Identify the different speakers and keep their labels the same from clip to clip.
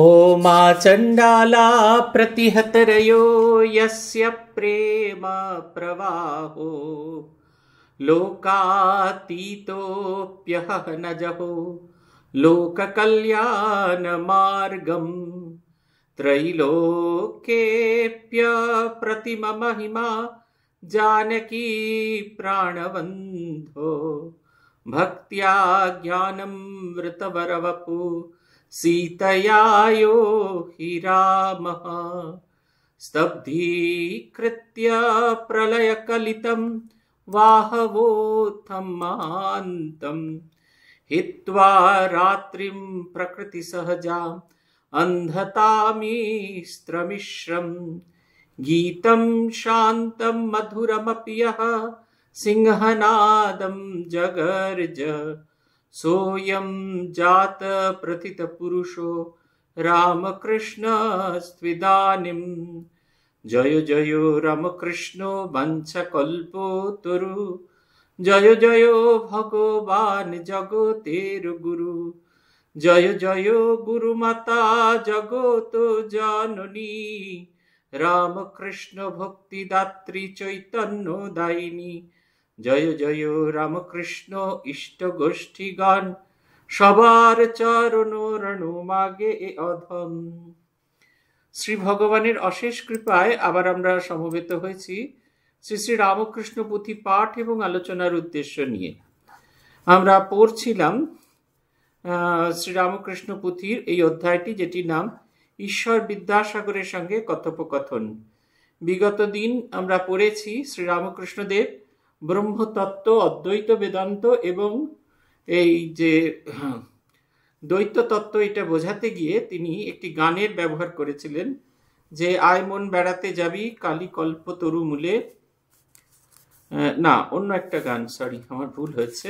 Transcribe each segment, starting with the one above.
Speaker 1: ओ मा चण्डाला प्रतिहतरयो यस्य प्रेम प्रवाहो लोकातीतोऽप्यहः न जहो लोककल्याणमार्गम् त्रैलोक्येऽप्यप्रतिममहिमा जानकी प्राणवन्धो भक्त्या ज्ञानं वृतवरवपु सीतयायो हि रामः स्तब्धीकृत्य प्रलयकलितं वाहवोत्थं मान्तं हित्वा रात्रिं प्रकृतिसहजाम् अन्धतामीस्त्रमिश्रं गीतं शान्तं मधुरमपि यः सिंहनादं जगर्ज सोऽयं जातप्रथितपुरुषो रामकृष्णस्त्विदानीं जय जयो रामकृष्णो वंशकल्पो तुरु जय जयो भगवान जगतेरु गुरु জয় জয় গুরুমাতা জগত জননী রামকৃষ্ণ भक्तिदात्री চৈতন্য দায়িনী জয় জয় রামকৃষ্ণ ইষ্ট গোষ্ঠীগণ সবার চরণ রণু মাগে এ অধম শ্রী ভগবানের অশেষ কৃপায় আবার আমরা সমবেত হয়েছি শ্রী শ্রী রামকৃষ্ণ পুঁথি পাঠ এবং আলোচনার উদ্দেশ্য নিয়ে আমরা পড়ছিলাম শ্রী রামকৃষ্ণ পুঁথির এই অধ্যায়টি যেটির নাম ঈশ্বর বিদ্যাসাগরের সঙ্গে কথোপকথন বিগত দিন আমরা পড়েছি শ্রী রামকৃষ্ণদেব ব্রহ্মতত্ত্ব অদ্বৈত বেদান্ত এবং এই যে হ্যাঁ, দ্বৈত তত্ত্ব এটা বোঝাতে গিয়ে তিনি একটি গানের ব্যবহার করেছিলেন যে আয় মন বেড়াতে যাবি কালী কল্প তরু মূলে না অন্য একটা গান সরি আমার ভুল হয়েছে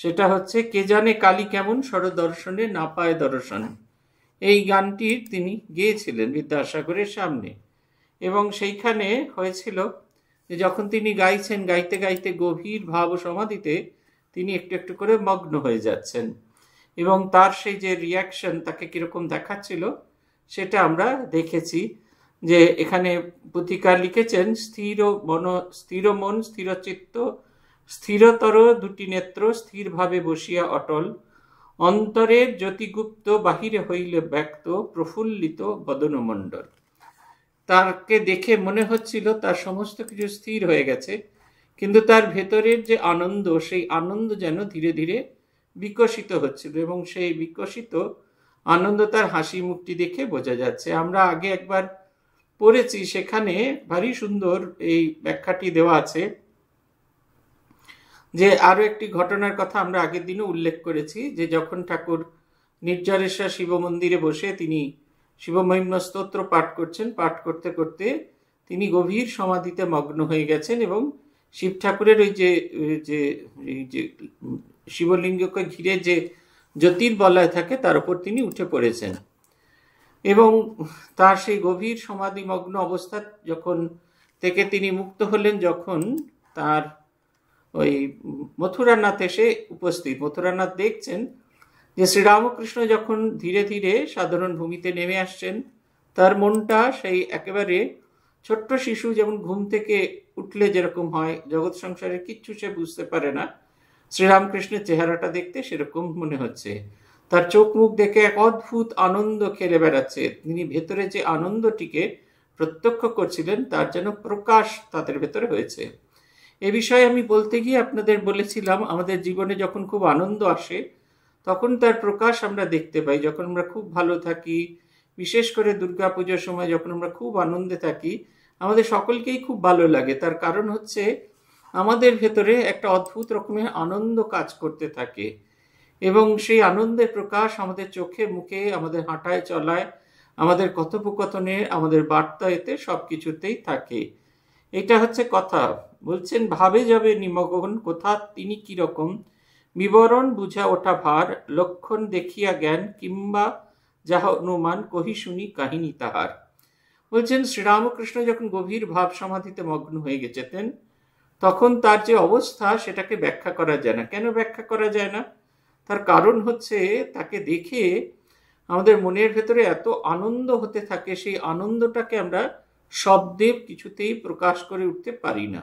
Speaker 1: সেটা হচ্ছে কে জানে কালী কেমন সরদর্শনে না পায় দর্শন এই গানটি তিনি গেয়েছিলেন বিদ্যাসাগরের সামনে এবং সেইখানে হয়েছিল যে যখন তিনি গাইছেন গাইতে গাইতে গভীর ভাব সমাধিতে তিনি একটু একটু করে মগ্ন হয়ে যাচ্ছেন এবং তার সেই যে রিয়াকশন তাকে কীরকম দেখাচ্ছিল সেটা আমরা দেখেছি যে এখানে পুথিকার লিখেছেন স্থির মন স্থির মন স্থিরচিত্ত স্থিরতর দুটি নেত্র স্থিরভাবে বসিয়া অটল অন্তরের জ্যোতিগুপ্ত বাহিরে হইলে ব্যক্ত প্রফুল্লিত বদনমণ্ডল তাকে দেখে মনে হচ্ছিল তার সমস্ত কিছু স্থির হয়ে গেছে কিন্তু তার ভেতরের যে আনন্দ সেই আনন্দ যেন ধীরে ধীরে বিকশিত হচ্ছিল এবং সেই বিকশিত আনন্দ তার হাসি মুখটি দেখে বোঝা যাচ্ছে আমরা আগে একবার পড়েছি সেখানে ভারী সুন্দর এই ব্যাখ্যাটি দেওয়া আছে যে আরও একটি ঘটনার কথা আমরা আগের দিনও উল্লেখ করেছি যে যখন ঠাকুর নির্জলেশ্বর শিব মন্দিরে বসে তিনি শিবমহিম্ন স্তোত্র পাঠ করছেন পাঠ করতে করতে তিনি গভীর সমাধিতে মগ্ন হয়ে গেছেন এবং শিব ঠাকুরের ওই যে যে শিবলিঙ্গকে ঘিরে যে জ্যোতির্বলয় থাকে তার উপর তিনি উঠে পড়েছেন এবং তার সেই গভীর সমাধি মগ্ন অবস্থা যখন থেকে তিনি মুক্ত হলেন যখন তার ওই মথুরানাথ এসে উপস্থিত মথুরানাথ দেখছেন যে শ্রীরামকৃষ্ণ যখন ধীরে ধীরে সাধারণ ভূমিতে নেমে আসছেন তার মনটা সেই একেবারে ছোট্ট শিশু যেমন ঘুম থেকে উঠলে যেরকম হয় জগৎ সংসারে কিচ্ছু সে বুঝতে পারে না শ্রীরামকৃষ্ণের চেহারাটা দেখতে সেরকম মনে হচ্ছে তার চোখ মুখ দেখে এক অদ্ভুত আনন্দ খেলে বেড়াচ্ছে তিনি ভেতরে যে আনন্দটিকে প্রত্যক্ষ করছিলেন তার যেন প্রকাশ তাদের ভেতরে হয়েছে এ বিষয়ে আমি বলতে গিয়ে আপনাদের বলেছিলাম আমাদের জীবনে যখন খুব আনন্দ আসে তখন তার প্রকাশ আমরা দেখতে পাই যখন আমরা খুব ভালো থাকি বিশেষ করে দুর্গাপুজোর সময় যখন আমরা খুব আনন্দে থাকি আমাদের সকলকেই খুব ভালো লাগে তার কারণ হচ্ছে আমাদের ভেতরে একটা অদ্ভুত রকমের আনন্দ কাজ করতে থাকে এবং সেই আনন্দের প্রকাশ আমাদের চোখে মুখে আমাদের হাঁটায় চলায় আমাদের কথোপকথনে আমাদের বার্তা এতে সব কিছুতেই থাকে এটা হচ্ছে কথা বলছেন ভাবে যাবে নিমগন কোথা তিনি কীরকম রকম বিবরণ বুঝা ওঠা ভার লক্ষণ দেখিয়া জ্ঞান কিংবা যাহা অনুমান কহি শুনি কাহিনী তাহার বলছেন শ্রীরামকৃষ্ণ যখন গভীর ভাব সমাধিতে মগ্ন হয়ে গেছেতেন তখন তার যে অবস্থা সেটাকে ব্যাখ্যা করা যায় না কেন ব্যাখ্যা করা যায় না তার কারণ হচ্ছে তাকে দেখে আমাদের মনের ভেতরে এত আনন্দ হতে থাকে সেই আনন্দটাকে আমরা শব্দে কিছুতেই প্রকাশ করে উঠতে পারি না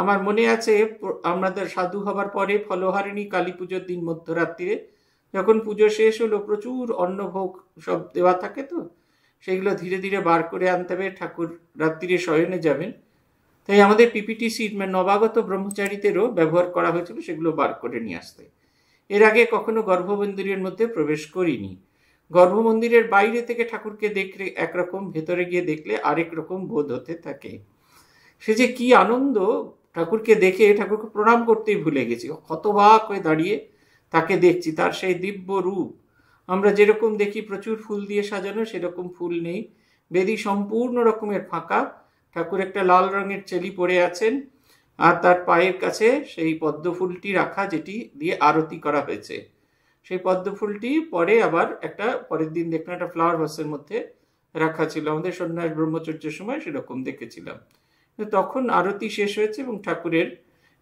Speaker 1: আমার মনে আছে আমাদের সাধু হবার পরে ফলহারিণী কালী পুজোর দিন মধ্যরাত্রিরে যখন পুজো শেষ হলো প্রচুর অন্নভোগ সব দেওয়া থাকে তো সেগুলো ধীরে ধীরে বার করে আনতে হবে ঠাকুর রাত্রিরে শয়নে যাবেন তাই আমাদের পিপিটি সিট মানে নবাগত ব্রহ্মচারীদেরও ব্যবহার করা হয়েছিল সেগুলো বার করে নিয়ে আসতে এর আগে কখনো গর্ভমন্দিরের মধ্যে প্রবেশ করিনি গর্ভমন্দিরের বাইরে থেকে ঠাকুরকে দেখলে একরকম ভেতরে গিয়ে দেখলে আরেক রকম বোধ হতে থাকে সে যে কি আনন্দ ঠাকুরকে দেখে ঠাকুরকে প্রণাম করতেই ভুলে গেছি হতবাক হয়ে দাঁড়িয়ে তাকে দেখছি তার সেই দিব্য রূপ আমরা যেরকম দেখি প্রচুর ফুল দিয়ে সাজানো সেরকম ফুল নেই বেদি সম্পূর্ণ রকমের ফাঁকা ঠাকুর একটা লাল রঙের চেলি পরে আছেন আর তার পায়ের কাছে সেই পদ্ম ফুলটি রাখা যেটি দিয়ে আরতি করা হয়েছে সেই পদ্ম ফুলটি পরে আবার একটা পরের দিন দেখলাম একটা ফ্লাওয়ার ভাসের মধ্যে রাখা ছিল আমাদের সন্ন্যাস ব্রহ্মচর্যের সময় সেরকম দেখেছিলাম তখন আরতি শেষ হয়েছে এবং ঠাকুরের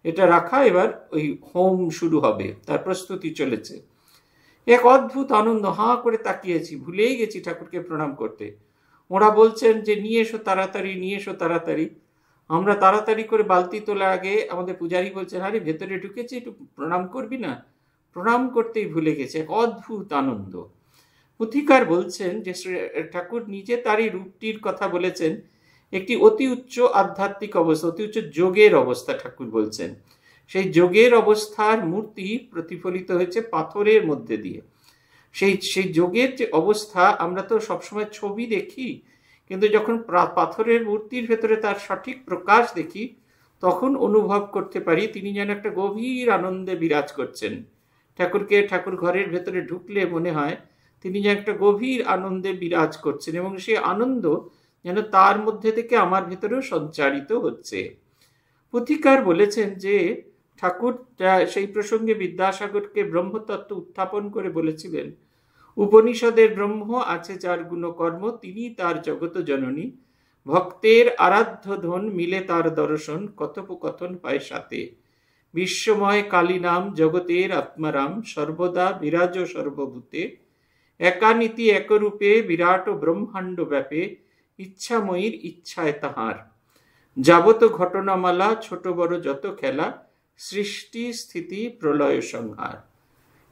Speaker 1: এটা রাখা এবার ওই হোম শুরু হবে তার প্রস্তুতি চলেছে এক অদ্ভুত আনন্দ হাঁ করে তাকিয়েছি ভুলেই গেছি ঠাকুরকে প্রণাম করতে ওরা বলছেন যে নিয়ে এসো তাড়াতাড়ি নিয়ে এসো তাড়াতাড়ি আমরা তাড়াতাড়ি করে বালতি তোলা আগে আমাদের পূজারি বলছেন আরে ভেতরে ঢুকেছি একটু প্রণাম করবি না প্রণাম করতেই ভুলে গেছে এক অদ্ভুত আনন্দ পুথিকার বলছেন যে ঠাকুর নিজে তার এই রূপটির কথা বলেছেন একটি অতি উচ্চ আধ্যাত্মিক অবস্থা অতি উচ্চ যোগের অবস্থা ঠাকুর বলছেন সেই যোগের অবস্থার মূর্তি প্রতিফলিত হয়েছে পাথরের মধ্যে দিয়ে সেই সেই যোগের যে অবস্থা আমরা তো সবসময় ছবি দেখি কিন্তু যখন পাথরের মূর্তির ভেতরে তার সঠিক প্রকাশ দেখি তখন অনুভব করতে পারি তিনি যেন একটা গভীর আনন্দে বিরাজ করছেন ঠাকুরকে ঠাকুর ঘরের ভেতরে ঢুকলে মনে হয় তিনি যেন একটা গভীর আনন্দে বিরাজ করছেন এবং সেই আনন্দ যেন তার মধ্যে থেকে আমার ভেতরেও সঞ্চারিত হচ্ছে পুথিকার বলেছেন যে ঠাকুর সেই প্রসঙ্গে বিদ্যাসাগরকে ব্রহ্মতত্ত্ব উত্থাপন করে বলেছিলেন উপনিষদের ব্রহ্ম আছে যার গুণকর্ম তিনি তার জগত জননী ভক্তের আরাধ্য ধন মিলে তার দর্শন কথোপকথন হয় সাথে বিশ্বময় কালী নাম জগতের আত্মারাম সর্বদা বিরাজ সর্বভূতে একানীতি একরূপে বিরাট ব্রহ্মাণ্ড ব্যাপে ইচ্ছাময়ীর ইচ্ছায় তাহার যাবত ঘটনামালা ছোট বড় যত খেলা সৃষ্টি স্থিতি প্রলয় সংহার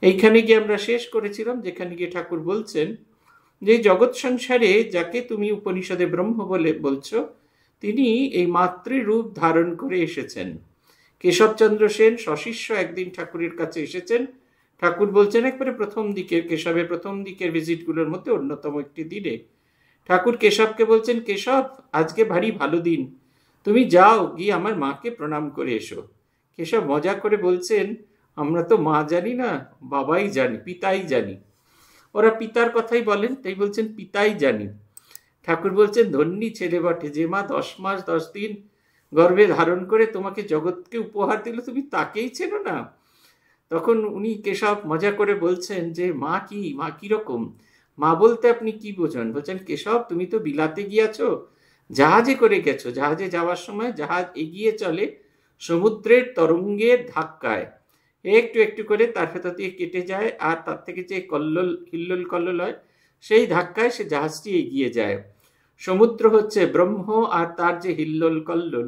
Speaker 1: এইখানে গিয়ে আমরা শেষ করেছিলাম যেখানে গিয়ে ঠাকুর বলছেন যে জগৎ সংসারে যাকে তুমি উপনিষদে ব্রহ্ম বলে বলছো তিনি এই মাতৃরূপ ধারণ করে এসেছেন কেশবচন্দ্র সেন সশিষ্য একদিন ঠাকুরের কাছে এসেছেন ঠাকুর বলছেন একবারে প্রথম দিকের কেশবের প্রথম দিকের ভিজিটগুলোর মধ্যে অন্যতম একটি দিনে ঠাকুর কেশবকে বলছেন কেশব আজকে ভারী ভালো দিন তুমি যাও গিয়ে আমার মাকে প্রণাম করে এসো কেশব মজা করে বলছেন আমরা তো মা জানি না বাবাই জানি পিতাই জানি ওরা পিতার কথাই বলেন তাই বলছেন পিতাই জানি ঠাকুর বলছেন ধন্যী ছেলে বটে যে মা দশ মাস দশ দিন গর্ভে ধারণ করে তোমাকে জগৎকে উপহার দিল তুমি তাকেই চেনো না তখন উনি কেশব মজা করে বলছেন যে মা কি মা কিরকম রকম মা বলতে আপনি কি বোঝান বলছেন কেশব তুমি তো বিলাতে গিয়াছ জাহাজে করে গেছো জাহাজে যাওয়ার সময় জাহাজ এগিয়ে চলে সমুদ্রের তরঙ্গের ধাক্কায় একটু একটু করে তার ভেতর দিয়ে কেটে যায় আর তার থেকে যে কল্লোল হিল্লোল কল্লোল হয় সেই ধাক্কায় সে জাহাজটি এগিয়ে যায় সমুদ্র হচ্ছে ব্রহ্ম আর তার যে হিল্লোল কল্লোল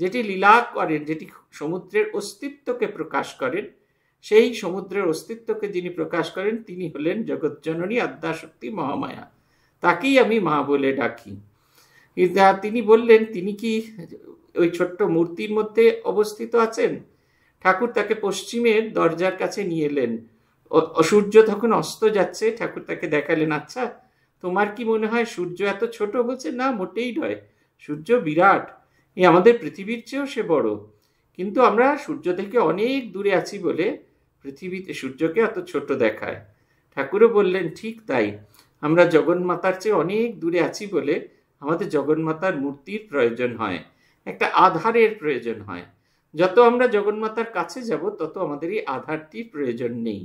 Speaker 1: যেটি লীলা করেন যেটি সমুদ্রের অস্তিত্বকে প্রকাশ করেন সেই সমুদ্রের অস্তিত্বকে যিনি প্রকাশ করেন তিনি হলেন জগৎজননী আদ্যাশক্তি মহামায়া তাকেই আমি মা বলে ডাকি তিনি বললেন তিনি কি ওই ছোট্ট মূর্তির মধ্যে অবস্থিত আছেন ঠাকুর তাকে পশ্চিমের দরজার কাছে নিয়ে এলেন সূর্য তখন অস্ত যাচ্ছে ঠাকুর তাকে দেখালেন আচ্ছা তোমার কি মনে হয় সূর্য এত ছোট হচ্ছে না মোটেই নয় সূর্য বিরাট এই আমাদের পৃথিবীর চেয়েও সে বড় কিন্তু আমরা সূর্য থেকে অনেক দূরে আছি বলে পৃথিবীতে সূর্যকে এত ছোট দেখায় ঠাকুরও বললেন ঠিক তাই আমরা জগন্মাতার চেয়ে অনেক দূরে আছি বলে আমাদের জগন্মাতার মূর্তির প্রয়োজন হয় একটা আধারের প্রয়োজন হয় যত আমরা জগন্মাতার কাছে যাব তত আমাদের এই আধারটির প্রয়োজন নেই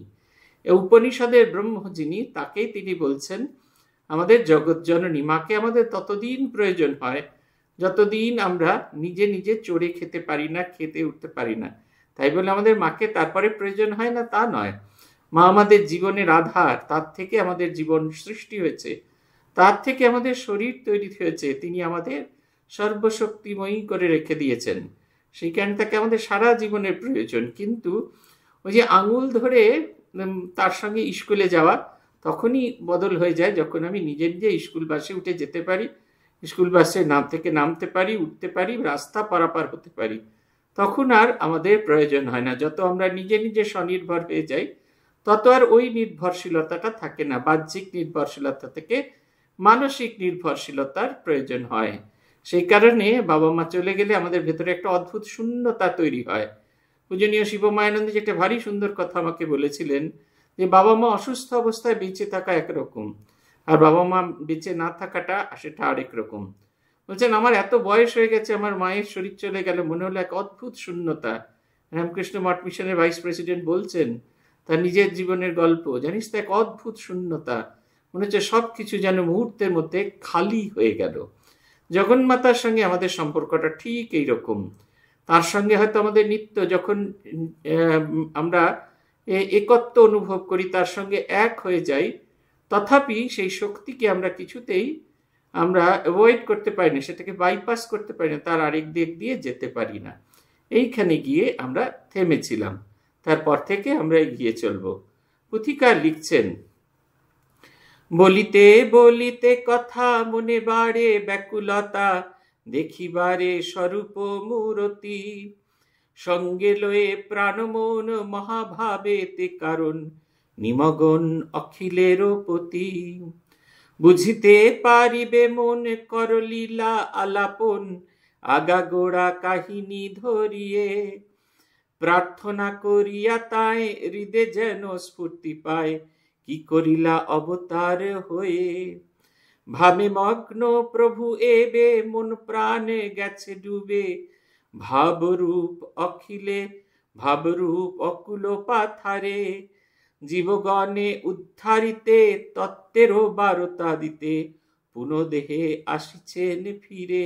Speaker 1: উপনিষদের ব্রহ্ম যিনি তাকেই তিনি বলছেন আমাদের জগৎ জননী মাকে আমাদের ততদিন প্রয়োজন হয় যতদিন আমরা নিজে নিজে চড়ে খেতে পারি না খেতে উঠতে পারি না তাই বলে আমাদের মাকে তারপরে প্রয়োজন হয় না তা নয় মা আমাদের জীবনের আধার তার থেকে আমাদের জীবন সৃষ্টি হয়েছে তার থেকে আমাদের শরীর তৈরি হয়েছে তিনি আমাদের সর্বশক্তিময়ী করে রেখে দিয়েছেন সেইখানে তাকে আমাদের সারা জীবনের প্রয়োজন কিন্তু ওই যে আঙুল ধরে তার সঙ্গে স্কুলে যাওয়া তখনই বদল হয়ে যায় যখন আমি নিজে নিজে স্কুল বাসে উঠে যেতে পারি স্কুল বাসে নাম থেকে নামতে পারি উঠতে পারি রাস্তা পারাপার হতে পারি তখন আর আমাদের প্রয়োজন হয় না যত আমরা নিজে নিজে স্বনির্ভর হয়ে যাই তত আর ওই নির্ভরশীলতাটা থাকে না বাহ্যিক নির্ভরশীলতা থেকে মানসিক নির্ভরশীলতার প্রয়োজন হয় সেই কারণে বাবা মা চলে গেলে আমাদের ভেতরে একটা অদ্ভুত শূন্যতা তৈরি হয় পূজনীয় শিব যে যেটা ভারী সুন্দর কথা আমাকে বলেছিলেন যে বাবা মা অসুস্থ অবস্থায় বেঁচে থাকা একরকম আর বাবা মা বেঁচে না থাকাটা সেটা আরেক রকম বলছেন আমার এত বয়স হয়ে গেছে আমার মায়ের শরীর চলে গেল মনে হলো এক অদ্ভুত শূন্যতা রামকৃষ্ণ মঠ মিশনের ভাইস প্রেসিডেন্ট বলছেন তার নিজের জীবনের গল্প জানিস তো এক অদ্ভুত শূন্যতা মনে হচ্ছে সব কিছু যেন মুহূর্তের মধ্যে খালি হয়ে গেল জগন্মাতার সঙ্গে আমাদের সম্পর্কটা ঠিক এই রকম তার সঙ্গে হয়তো আমাদের নিত্য যখন আমরা একত্ব অনুভব করি তার সঙ্গে এক হয়ে যাই তথাপি সেই শক্তিকে আমরা কিছুতেই আমরা অ্যাভয়েড করতে পারি না সেটাকে বাইপাস করতে পারি না তার আরেক দিক দিয়ে যেতে পারি না এইখানে গিয়ে আমরা থেমেছিলাম তারপর থেকে আমরা এগিয়ে চলব পুথিকার লিখছেন বলিতে বলিতে কথা মনে বাড়ে ব্যাকুলতা দেখিবারে স্বরূপ মূরতি সঙ্গে লয়ে প্রাণমন মহাভাবেতে কারণ নিমগন অখিলের পতি বুঝিতে পারিবে মন করলীলা আলাপন আগাগোড়া কাহিনী ধরিয়ে প্রার্থনা করিয়া তাই হৃদে যেন স্ফূর্তি পায় কি করিলা অবতার হয়ে ভাবে মগ্ন প্রভু এবে মন প্রাণে গেছে ডুবে ভাবরূপ অখিলে ভাবরূপ অকুল পাথারে জীবগণে উদ্ধারিতে তত্ত্বেরও বারতা দিতে পুনদেহে আসিছেন ফিরে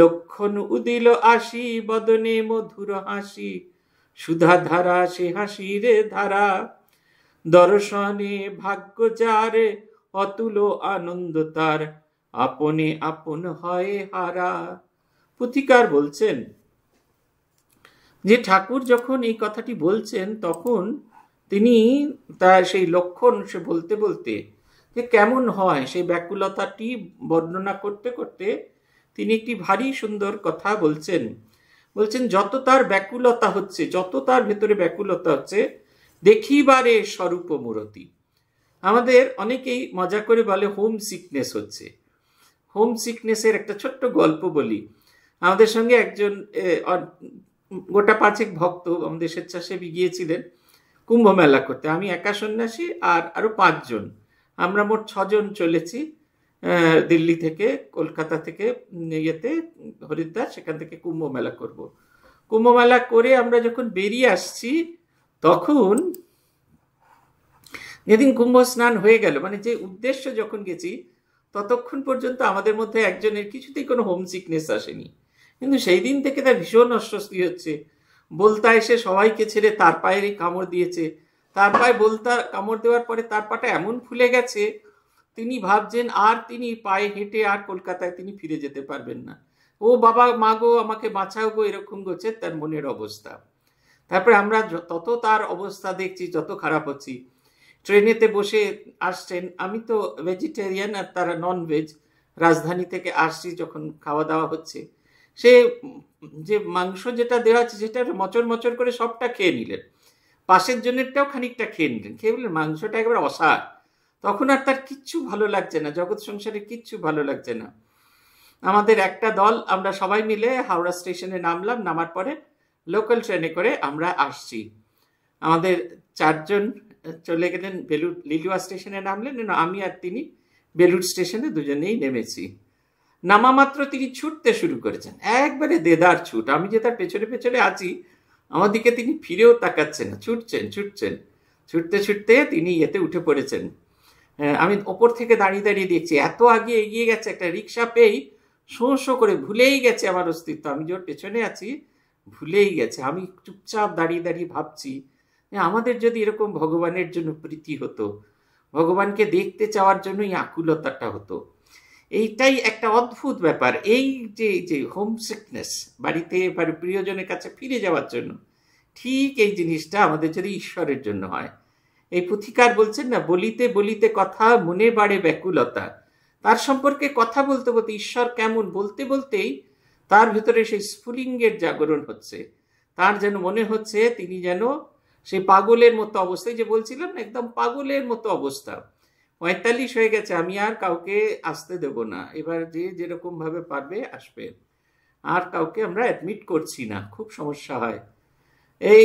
Speaker 1: লক্ষণ উদিল আসি বদনে মধুর হাসি সুধা ধারা সে হাসির ধারা দর্শনে ভাগ্য যার অতুল আনন্দ তার আপনে আপন হয় হারা পুথিকার বলছেন যে ঠাকুর যখন এই কথাটি বলছেন তখন তিনি তার সেই লক্ষণ সে বলতে বলতে যে কেমন হয় সেই ব্যাকুলতাটি বর্ণনা করতে করতে তিনি একটি ভারী সুন্দর কথা বলছেন বলছেন যত তার ব্যাকুলতা হচ্ছে যত তার ভেতরে ব্যাকুলতা হচ্ছে দেখিবারে স্বরূপ মূরতি আমাদের অনেকেই মজা করে বলে হোম সিকনেস হচ্ছে হোম সিকনেসের একটা ছোট্ট গল্প বলি আমাদের সঙ্গে একজন গোটা পাঁচেক ভক্ত আমাদের স্বেচ্ছাসেবী গিয়েছিলেন কুম্ভ মেলা করতে আমি একা সন্ন্যাসী আর আরও পাঁচজন আমরা মোট ছজন চলেছি দিল্লি থেকে কলকাতা থেকে ইয়েতে হরিদ্বার সেখান থেকে কুম্ভ মেলা করব কুম্ভ মেলা করে আমরা যখন বেরিয়ে আসছি তখন যেদিন কুম্ভ স্নান হয়ে গেল মানে যে উদ্দেশ্য যখন গেছি ততক্ষণ পর্যন্ত আমাদের মধ্যে একজনের কিছুতেই কোনো হোম সিকনেস আসেনি কিন্তু সেই দিন থেকে তার ভীষণ অস্বস্তি হচ্ছে বলতা এসে সবাইকে ছেড়ে তার পায়ের কামড় দিয়েছে তার পায়ে বলতা কামড় দেওয়ার পরে তার পাটা এমন ফুলে গেছে তিনি ভাবছেন আর তিনি পায়ে হেঁটে আর কলকাতায় তিনি ফিরে যেতে পারবেন না ও বাবা মা গো আমাকে বাঁচাও গো এরকম করছে তার মনের অবস্থা তারপরে আমরা তত তার অবস্থা দেখছি যত খারাপ হচ্ছি ট্রেনেতে বসে আসছেন আমি তো ভেজিটেরিয়ান আর তারা নন ভেজ রাজধানী থেকে আসছি যখন খাওয়া দাওয়া হচ্ছে সে যে মাংস যেটা দেওয়া আছে সেটা মচর মচর করে সবটা খেয়ে নিলেন পাশের জন্যেরটাও খানিকটা খেয়ে নিলেন খেয়ে বললেন মাংসটা একেবারে অসার তখন আর তার কিচ্ছু ভালো লাগছে না জগৎ সংসারে কিচ্ছু ভালো লাগছে না আমাদের একটা দল আমরা সবাই মিলে হাওড়া স্টেশনে নামলাম নামার পরে লোকাল ট্রেনে করে আমরা আসছি আমাদের চারজন চলে গেলেন বেলুর লিলুয়া স্টেশনে নামলেন আমি আর তিনি বেলুর স্টেশনে দুজনেই নেমেছি নামামাত্র তিনি ছুটতে শুরু করেছেন একবারে দেদার ছুট আমি যে তার পেছনে পেছনে আছি আমার দিকে তিনি ফিরেও তাকাচ্ছেন না ছুটছেন ছুটছেন ছুটতে ছুটতে তিনি এতে উঠে পড়েছেন আমি ওপর থেকে দাঁড়িয়ে দাঁড়িয়ে দেখছি এত আগে এগিয়ে গেছে একটা রিক্সা পেয়েই শো শো করে ভুলেই গেছে আমার অস্তিত্ব আমি যে পেছনে আছি ভুলেই গেছে আমি চুপচাপ দাঁড়িয়ে দাঁড়িয়ে ভাবছি আমাদের যদি এরকম ভগবানের জন্য প্রীতি হতো ভগবানকে দেখতে চাওয়ার জন্যই আকুলতাটা হতো এইটাই একটা অদ্ভুত ব্যাপার এই যে যে হোমসিকনেস বাড়িতে বাড়ি প্রিয়জনের কাছে ফিরে যাওয়ার জন্য ঠিক এই জিনিসটা আমাদের যদি ঈশ্বরের জন্য হয় এই পুথিকার বলছেন না বলিতে বলিতে কথা মনে বাড়ে ব্যাকুলতা তার সম্পর্কে কথা বলতে বলতে ঈশ্বর কেমন বলতে বলতেই তার ভিতরে সেই স্ফুলিঙ্গের জাগরণ হচ্ছে তার যেন মনে হচ্ছে তিনি যেন সেই পাগলের মতো অবস্থায় যে বলছিলাম না একদম পাগলের মতো অবস্থা পঁয়তাল্লিশ হয়ে গেছে আমি আর কাউকে আসতে দেব না এবার যে যেরকমভাবে পারবে আসবে আর কাউকে আমরা অ্যাডমিট করছি না খুব সমস্যা হয় এই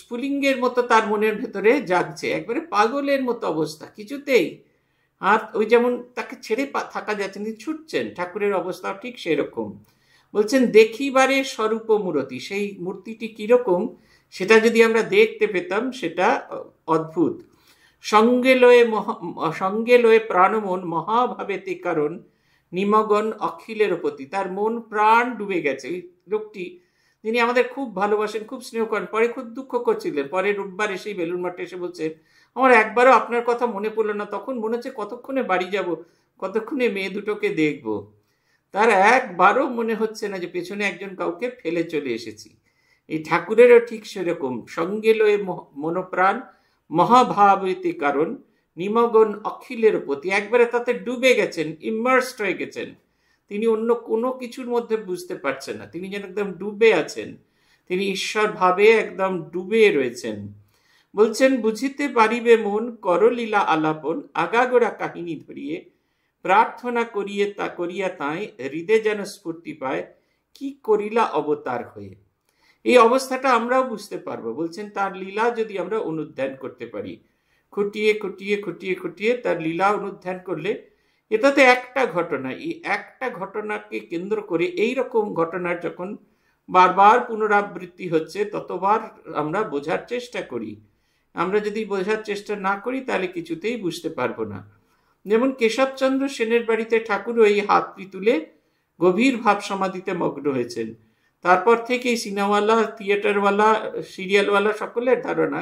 Speaker 1: স্ফুলিঙ্গের মতো তার মনের ভেতরে যাচ্ছে একবারে পাগলের মতো অবস্থা কিছুতেই আর ওই যেমন তাকে ছেড়ে থাকা যাচ্ছে তিনি ছুটছেন ঠাকুরের অবস্থাও ঠিক সেরকম বলছেন দেখিবারে স্বরূপ মূরতি সেই মূর্তিটি কীরকম সেটা যদি আমরা দেখতে পেতাম সেটা অদ্ভুত সঙ্গে লয়ে মহা সঙ্গে লয়ে প্রাণমন মহাভাবেতে কারণ নিমগন অখিলের প্রতি তার মন প্রাণ ডুবে গেছে লোকটি তিনি আমাদের খুব ভালোবাসেন খুব স্নেহ করেন পরে খুব দুঃখ করছিলেন পরে রোববার এসেই বেলুন মাঠে এসে বলছেন আমার একবারও আপনার কথা মনে পড়লো না তখন মনে হচ্ছে কতক্ষণে বাড়ি যাব কতক্ষণে মেয়ে দুটোকে দেখব তার একবারও মনে হচ্ছে না যে পেছনে একজন কাউকে ফেলে চলে এসেছি এই ঠাকুরেরও ঠিক সেরকম সঙ্গে লয়ে মনোপ্রাণ মহাভাবৃতি কারণ নিমগন অখিলের প্রতি একবারে তাতে ডুবে গেছেন ইমার্সড হয়ে গেছেন তিনি অন্য কোনো কিছুর মধ্যে বুঝতে পারছেন না তিনি যেন একদম ডুবে আছেন তিনি ঈশ্বর ভাবে একদম ডুবে রয়েছেন বলছেন বুঝিতে পারিবে মন করলীলা আলাপন আগাগোড়া কাহিনী ধরিয়ে প্রার্থনা করিয়ে তা করিয়া তাই হৃদয় যেন স্ফূর্তি পায় কি করিলা অবতার হয়ে এই অবস্থাটা আমরাও বুঝতে পারবো বলছেন তার লীলা যদি আমরা অনুধ্যান করতে পারি খুঁটিয়ে খুঁটিয়ে খুঁটিয়ে খুঁটিয়ে তার লীলা অনুধ্যান করলে এটাতে একটা ঘটনা এই একটা ঘটনাকে কেন্দ্র করে এই রকম ঘটনার যখন বারবার পুনরাবৃত্তি হচ্ছে ততবার আমরা বোঝার চেষ্টা করি আমরা যদি বোঝার চেষ্টা না করি তাহলে কিছুতেই বুঝতে পারবো না যেমন কেশবচন্দ্র সেনের বাড়িতে ঠাকুর ওই হাত তুলে গভীর ভাব সমাধিতে মগ্ন হয়েছেন তারপর থেকেই সিনেমাওয়ালা থিয়েটারওয়ালা সিরিয়ালওয়ালা সকলের ধারণা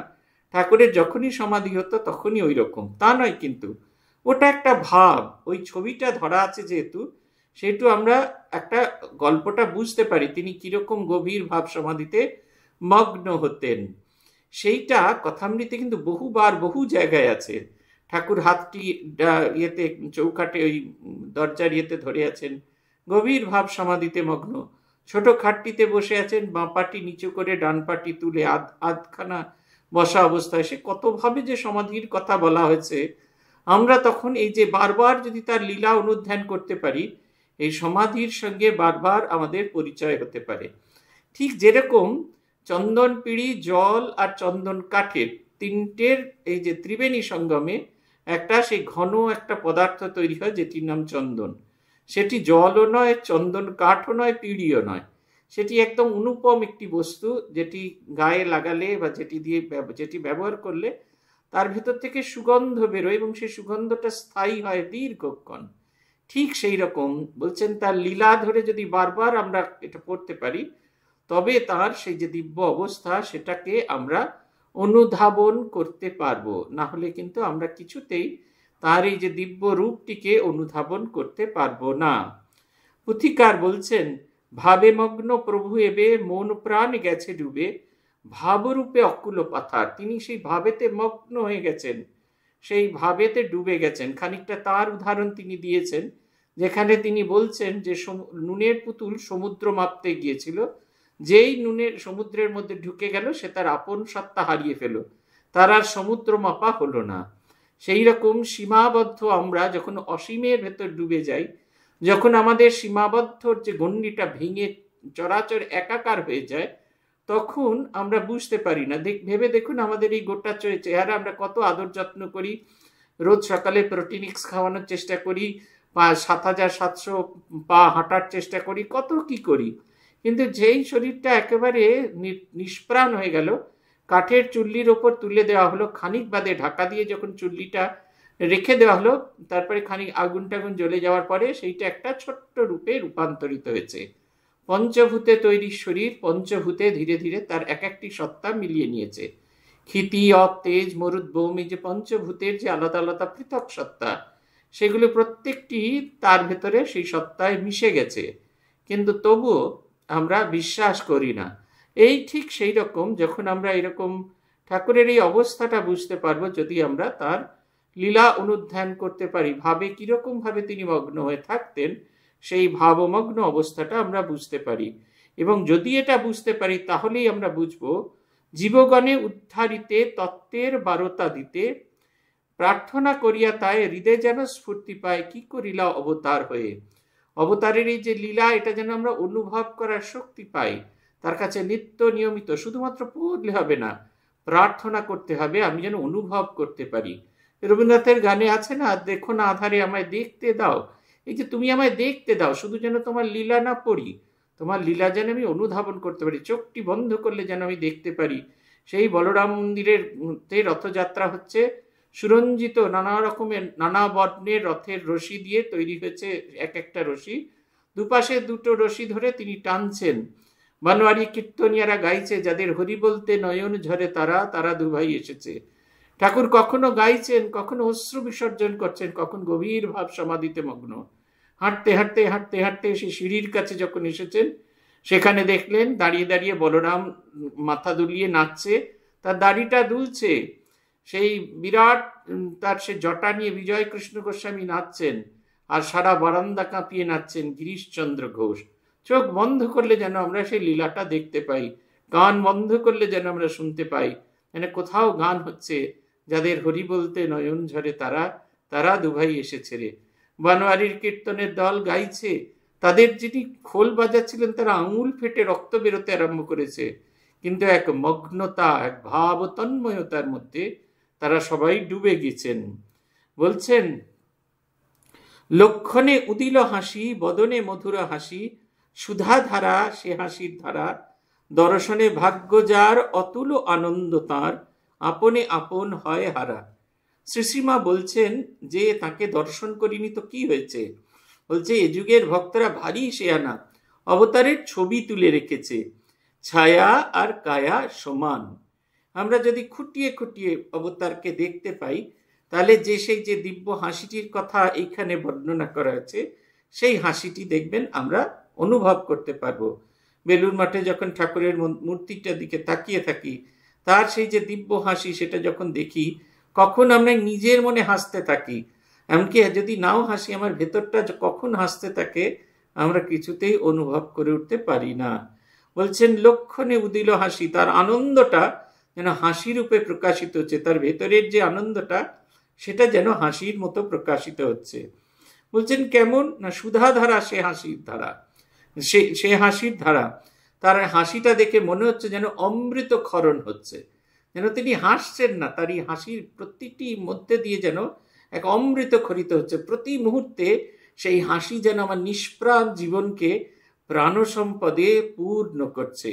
Speaker 1: ঠাকুরের যখনই সমাধি হতো তখনই ওই রকম তা নয় কিন্তু ওটা একটা ভাব ওই ছবিটা ধরা আছে যেহেতু সেহেতু আমরা একটা গল্পটা বুঝতে পারি তিনি কীরকম গভীর ভাব সমাধিতে মগ্ন হতেন সেইটা কথামৃতে কিন্তু বহুবার বহু জায়গায় আছে ঠাকুর হাতটি ইয়েতে চৌকাটে ওই দরজার ইয়েতে ধরে আছেন গভীর ভাব সমাধিতে মগ্ন ছোট খাটটিতে বসে আছেন বাঁ পাটি নিচু করে ডান পাটি তুলে আধ আধখানা বসা অবস্থায় সে কতভাবে যে সমাধির কথা বলা হয়েছে আমরা তখন এই যে বারবার যদি তার লীলা অনুধ্যান করতে পারি এই সমাধির সঙ্গে বারবার আমাদের পরিচয় হতে পারে ঠিক যেরকম চন্দন পিড়ি জল আর চন্দন কাঠের তিনটের এই যে ত্রিবেণী সঙ্গমে একটা সেই ঘন একটা পদার্থ তৈরি হয় যেটির নাম চন্দন সেটি জলও নয় চন্দন কাঠও নয় পিড়িও নয় সেটি একদম অনুপম একটি বস্তু যেটি গায়ে লাগালে বা যেটি দিয়ে যেটি ব্যবহার করলে তার ভেতর থেকে সুগন্ধ বেরোয় এবং সেই সুগন্ধটা স্থায়ী হয় দীর্ঘক্ষণ ঠিক সেই রকম বলছেন তার লীলা ধরে যদি বারবার আমরা এটা পড়তে পারি তবে তার সেই যে দিব্য অবস্থা সেটাকে আমরা অনুধাবন করতে পারবো না হলে কিন্তু আমরা কিছুতেই তার এই যে দিব্য রূপটিকে অনুধাবন করতে পারব না পুথিকার বলছেন ভাবে মগ্ন প্রভু এবে মন প্রাণ গেছে ডুবে ভাবরূপে অকুল পাথার তিনি সেই ভাবেতে মগ্ন হয়ে গেছেন সেই ভাবেতে ডুবে গেছেন খানিকটা তার উদাহরণ তিনি দিয়েছেন যেখানে তিনি বলছেন যে নুনের পুতুল সমুদ্র মাপতে গিয়েছিল যেই নুনের সমুদ্রের মধ্যে ঢুকে গেল সে তার আপন সত্তা হারিয়ে ফেল তার আর সমুদ্র মাপা হলো না সেই রকম সীমাবদ্ধ আমরা যখন অসীমের ভেতর ডুবে যাই যখন আমাদের সীমাবদ্ধর যে গণ্ডিটা ভেঙে চরাচর একাকার হয়ে যায় তখন আমরা বুঝতে পারি না ভেবে দেখুন আমাদের এই গোটা চেহারা আমরা কত আদর যত্ন করি রোজ সকালে প্রোটিনিক্স খাওয়ানোর চেষ্টা করি বা সাত হাজার সাতশো পা হাঁটার চেষ্টা করি কত কি করি কিন্তু যেই শরীরটা একেবারে নিষ্প্রাণ হয়ে গেল কাঠের চুল্লির ওপর তুলে দেওয়া হলো খানিক বাদে ঢাকা দিয়ে যখন চুল্লিটা রেখে দেওয়া হলো তারপরে খানিক আগুন টাগুন জ্বলে যাওয়ার পরে সেইটা একটা ছোট্ট রূপে রূপান্তরিত হয়েছে পঞ্চভূতে তৈরি শরীর পঞ্চভূতে ধীরে ধীরে তার এক একটি সত্তা মিলিয়ে নিয়েছে ক্ষিতি অপ তেজ মরুদ বৌমি যে পঞ্চভূতের যে আলাদা আলাদা পৃথক সত্তা সেগুলো প্রত্যেকটি তার ভেতরে সেই সত্তায় মিশে গেছে কিন্তু তবুও আমরা বিশ্বাস করি না এই ঠিক সেই রকম যখন আমরা এরকম ঠাকুরের এই অবস্থাটা বুঝতে পারবো যদি আমরা তার লীলা অনুধ্যান করতে পারি ভাবে কীরকমভাবে তিনি মগ্ন হয়ে থাকতেন সেই ভাবমগ্ন অবস্থাটা আমরা বুঝতে পারি এবং যদি এটা বুঝতে পারি তাহলেই আমরা বুঝব জীবগণে উদ্ধারিতে তত্ত্বের বারতা দিতে প্রার্থনা করিয়া তাই হৃদয় যেন স্ফূর্তি পায় কি করিলা অবতার হয়ে অবতারের এই যে লীলা এটা যেন আমরা অনুভব করার শক্তি পাই তার কাছে নিত্য নিয়মিত শুধুমাত্র পড়লে হবে না প্রার্থনা করতে হবে আমি যেন অনুভব করতে পারি রবীন্দ্রনাথের গানে আছে না দেখো না আধারে আমায় দেখতে দাও এই যে তুমি আমায় দেখতে দাও শুধু যেন তোমার লীলা না পড়ি তোমার লীলা যেন আমি অনুধাবন করতে পারি চোখটি বন্ধ করলে যেন আমি দেখতে পারি সেই বলরাম মন্দিরের রথযাত্রা হচ্ছে সুরঞ্জিত নানা রকমের নানা বর্ণের রথের রশি দিয়ে তৈরি হয়েছে এক একটা রশি দুপাশে দুটো রশি ধরে তিনি টানছেন বানোয়ারি কীর্তনিয়ারা গাইছে যাদের হরি বলতে নয়ন ঝরে তারা তারা দুভাই এসেছে ঠাকুর কখনো গাইছেন কখনো অশ্রু বিসর্জন করছেন কখন গভীর ভাব সমাধিতে মগ্ন হাঁটতে হাঁটতে হাঁটতে হাঁটতে সে সিঁড়ির কাছে যখন এসেছেন সেখানে দেখলেন দাঁড়িয়ে দাঁড়িয়ে বলরাম মাথা দুলিয়ে নাচছে তার দাড়িটা দুলছে সেই বিরাট তার সে জটা নিয়ে বিজয় কৃষ্ণ গোস্বামী নাচছেন আর সারা বারান্দা কাঁপিয়ে নাচছেন গিরিশচন্দ্র ঘোষ চোখ বন্ধ করলে যেন আমরা সেই লীলাটা দেখতে পাই গান বন্ধ করলে যেন আমরা শুনতে পাই মানে কোথাও গান হচ্ছে যাদের হরি বলতে নয়ন ঝরে তারা তারা দুভাই এসেছে রে বানোয়ারির কীর্তনের দল গাইছে তাদের যিনি খোল বাজাচ্ছিলেন তারা আঙুল ফেটে রক্ত বেরোতে আরম্ভ করেছে কিন্তু এক মগ্নতা এক ভাব তন্ময়তার মধ্যে তারা সবাই ডুবে গেছেন বলছেন লক্ষণে উদিল হাসি বদনে মধুরা হাসি সুধা ধারা সে হাসির ধারা দর্শনে ভাগ্য যার অতুল আনন্দ তার আপনে আপন হয় হারা শ্রীশ্রীমা বলছেন যে তাকে দর্শন করিনি তো কি হয়েছে বলছে এ যুগের ভক্তরা ভারী শেয়ানা অবতারের ছবি তুলে রেখেছে ছায়া আর কায়া সমান আমরা যদি খুঁটিয়ে খুঁটিয়ে অবতারকে দেখতে পাই তাহলে যে সেই যে দিব্য হাসিটির কথা এইখানে বর্ণনা করা আছে সেই হাসিটি দেখবেন আমরা অনুভব করতে পারবো বেলুর মাঠে যখন ঠাকুরের মূর্তিটার দিকে তাকিয়ে থাকি তার সেই যে দিব্য হাসি সেটা যখন দেখি কখন আমরা নিজের মনে হাসতে থাকি এমনকি যদি নাও হাসি আমার ভেতরটা কখন হাসতে থাকে আমরা কিছুতেই অনুভব করে উঠতে পারি না বলছেন লক্ষণে উদিল হাসি তার আনন্দটা যেন হাসি রূপে প্রকাশিত হচ্ছে তার ভেতরের যে আনন্দটা সেটা যেন হাসির মতো প্রকাশিত হচ্ছে বলছেন কেমন না সুধাধারা সে হাসির ধারা সে সে হাসির ধারা তার হাসিটা দেখে মনে হচ্ছে যেন অমৃত খরণ হচ্ছে যেন তিনি হাসছেন না তার এই হাসির প্রতিটি মধ্যে দিয়ে যেন এক অমৃত খরিত হচ্ছে প্রতি মুহূর্তে সেই হাসি যেন আমার নিষ্প্রাণ জীবনকে প্রাণসম্পদে পূর্ণ করছে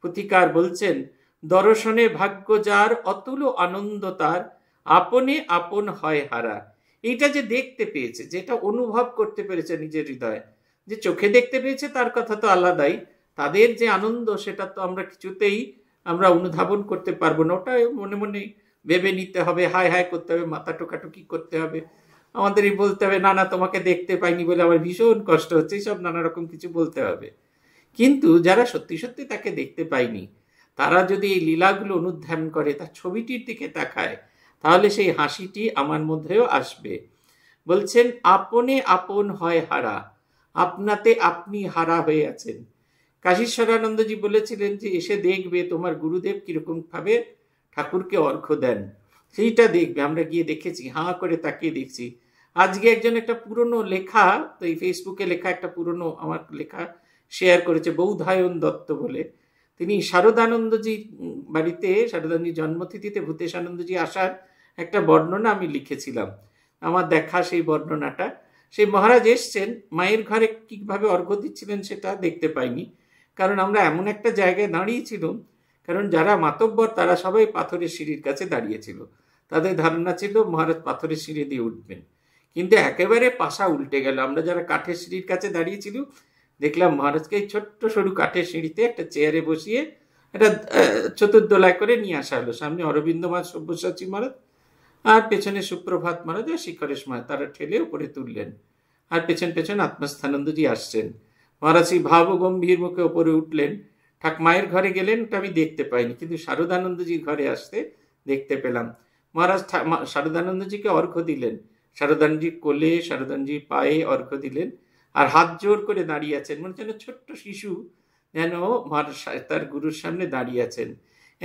Speaker 1: প্রতিকার বলছেন দর্শনে ভাগ্য যার অতুল আনন্দ তার আপনে আপন হয় হারা এটা যে দেখতে পেয়েছে যেটা অনুভব করতে পেরেছে নিজের হৃদয় যে চোখে দেখতে পেয়েছে তার কথা তো আলাদাই তাদের যে আনন্দ সেটা তো আমরা কিছুতেই আমরা অনুধাবন করতে পারবো না ওটা মনে মনে ভেবে নিতে হবে হায় হায় করতে হবে মাথা টোকাটুকি করতে হবে আমাদেরই বলতে হবে না না তোমাকে দেখতে পাইনি বলে আমার ভীষণ কষ্ট হচ্ছে এইসব নানা রকম কিছু বলতে হবে কিন্তু যারা সত্যি সত্যি তাকে দেখতে পায়নি তারা যদি এই লীলাগুলো অনুধ্যান করে তার ছবিটির দিকে তাকায় তাহলে সেই হাসিটি আমার মধ্যেও আসবে বলছেন আপনে আপন হয় হারা আপনাতে আপনি হারা হয়ে আছেন কাশীশ্বরানন্দজি বলেছিলেন যে এসে দেখবে তোমার গুরুদেব কিরকমভাবে ঠাকুরকে অর্ঘ দেন সেইটা দেখবে আমরা গিয়ে দেখেছি হাঁ করে তাকিয়ে দেখছি আজকে একজন একটা পুরনো লেখা তো এই ফেসবুকে লেখা একটা পুরনো আমার লেখা শেয়ার করেছে বৌধায়ন দত্ত বলে তিনি শারদানন্দজি বাড়িতে শারদানন্দজির জন্মতিথিতে ভূতেশ আনন্দজি আসার একটা বর্ণনা আমি লিখেছিলাম আমার দেখা সেই বর্ণনাটা সেই মহারাজ এসছেন মায়ের ঘরে কীভাবে অর্ঘ্য দিচ্ছিলেন সেটা দেখতে পাইনি কারণ আমরা এমন একটা জায়গায় দাঁড়িয়েছিলাম কারণ যারা মাতব্বর তারা সবাই পাথরের সিঁড়ির কাছে দাঁড়িয়েছিল তাদের ধারণা ছিল মহারাজ পাথরের সিঁড়ি দিয়ে উঠবেন কিন্তু একেবারে পাশা উল্টে গেল আমরা যারা কাঠের সিঁড়ির কাছে দাঁড়িয়েছিল দেখলাম মহারাজকে এই ছোট্ট সরু কাঠের সিঁড়িতে একটা চেয়ারে বসিয়ে একটা চতুর্দোলায় করে নিয়ে আসা হলো সামনে অরবিন্দ মাছ সব্যসাচী মহারাজ আর পেছনে সুপ্রভাত মহারাজ আর শিখরেশমা তারা ঠেলে উপরে তুললেন আর পেছন পেছন আত্মস্থানন্দজি আসছেন মহারাজ সেই গম্ভীর মুখে ওপরে উঠলেন ঠাকমায়ের ঘরে গেলেন ওটা আমি দেখতে পাইনি কিন্তু শারদানন্দজির ঘরে আসতে দেখতে পেলাম মহারাজ শারদানন্দজিকে অর্ঘ্য দিলেন শারদানজির কোলে শারদানজির পায়ে অর্ঘ্য দিলেন আর হাত জোর করে দাঁড়িয়ে আছেন মানে যেন ছোট্ট শিশু যেন তার গুরুর সামনে দাঁড়িয়ে আছেন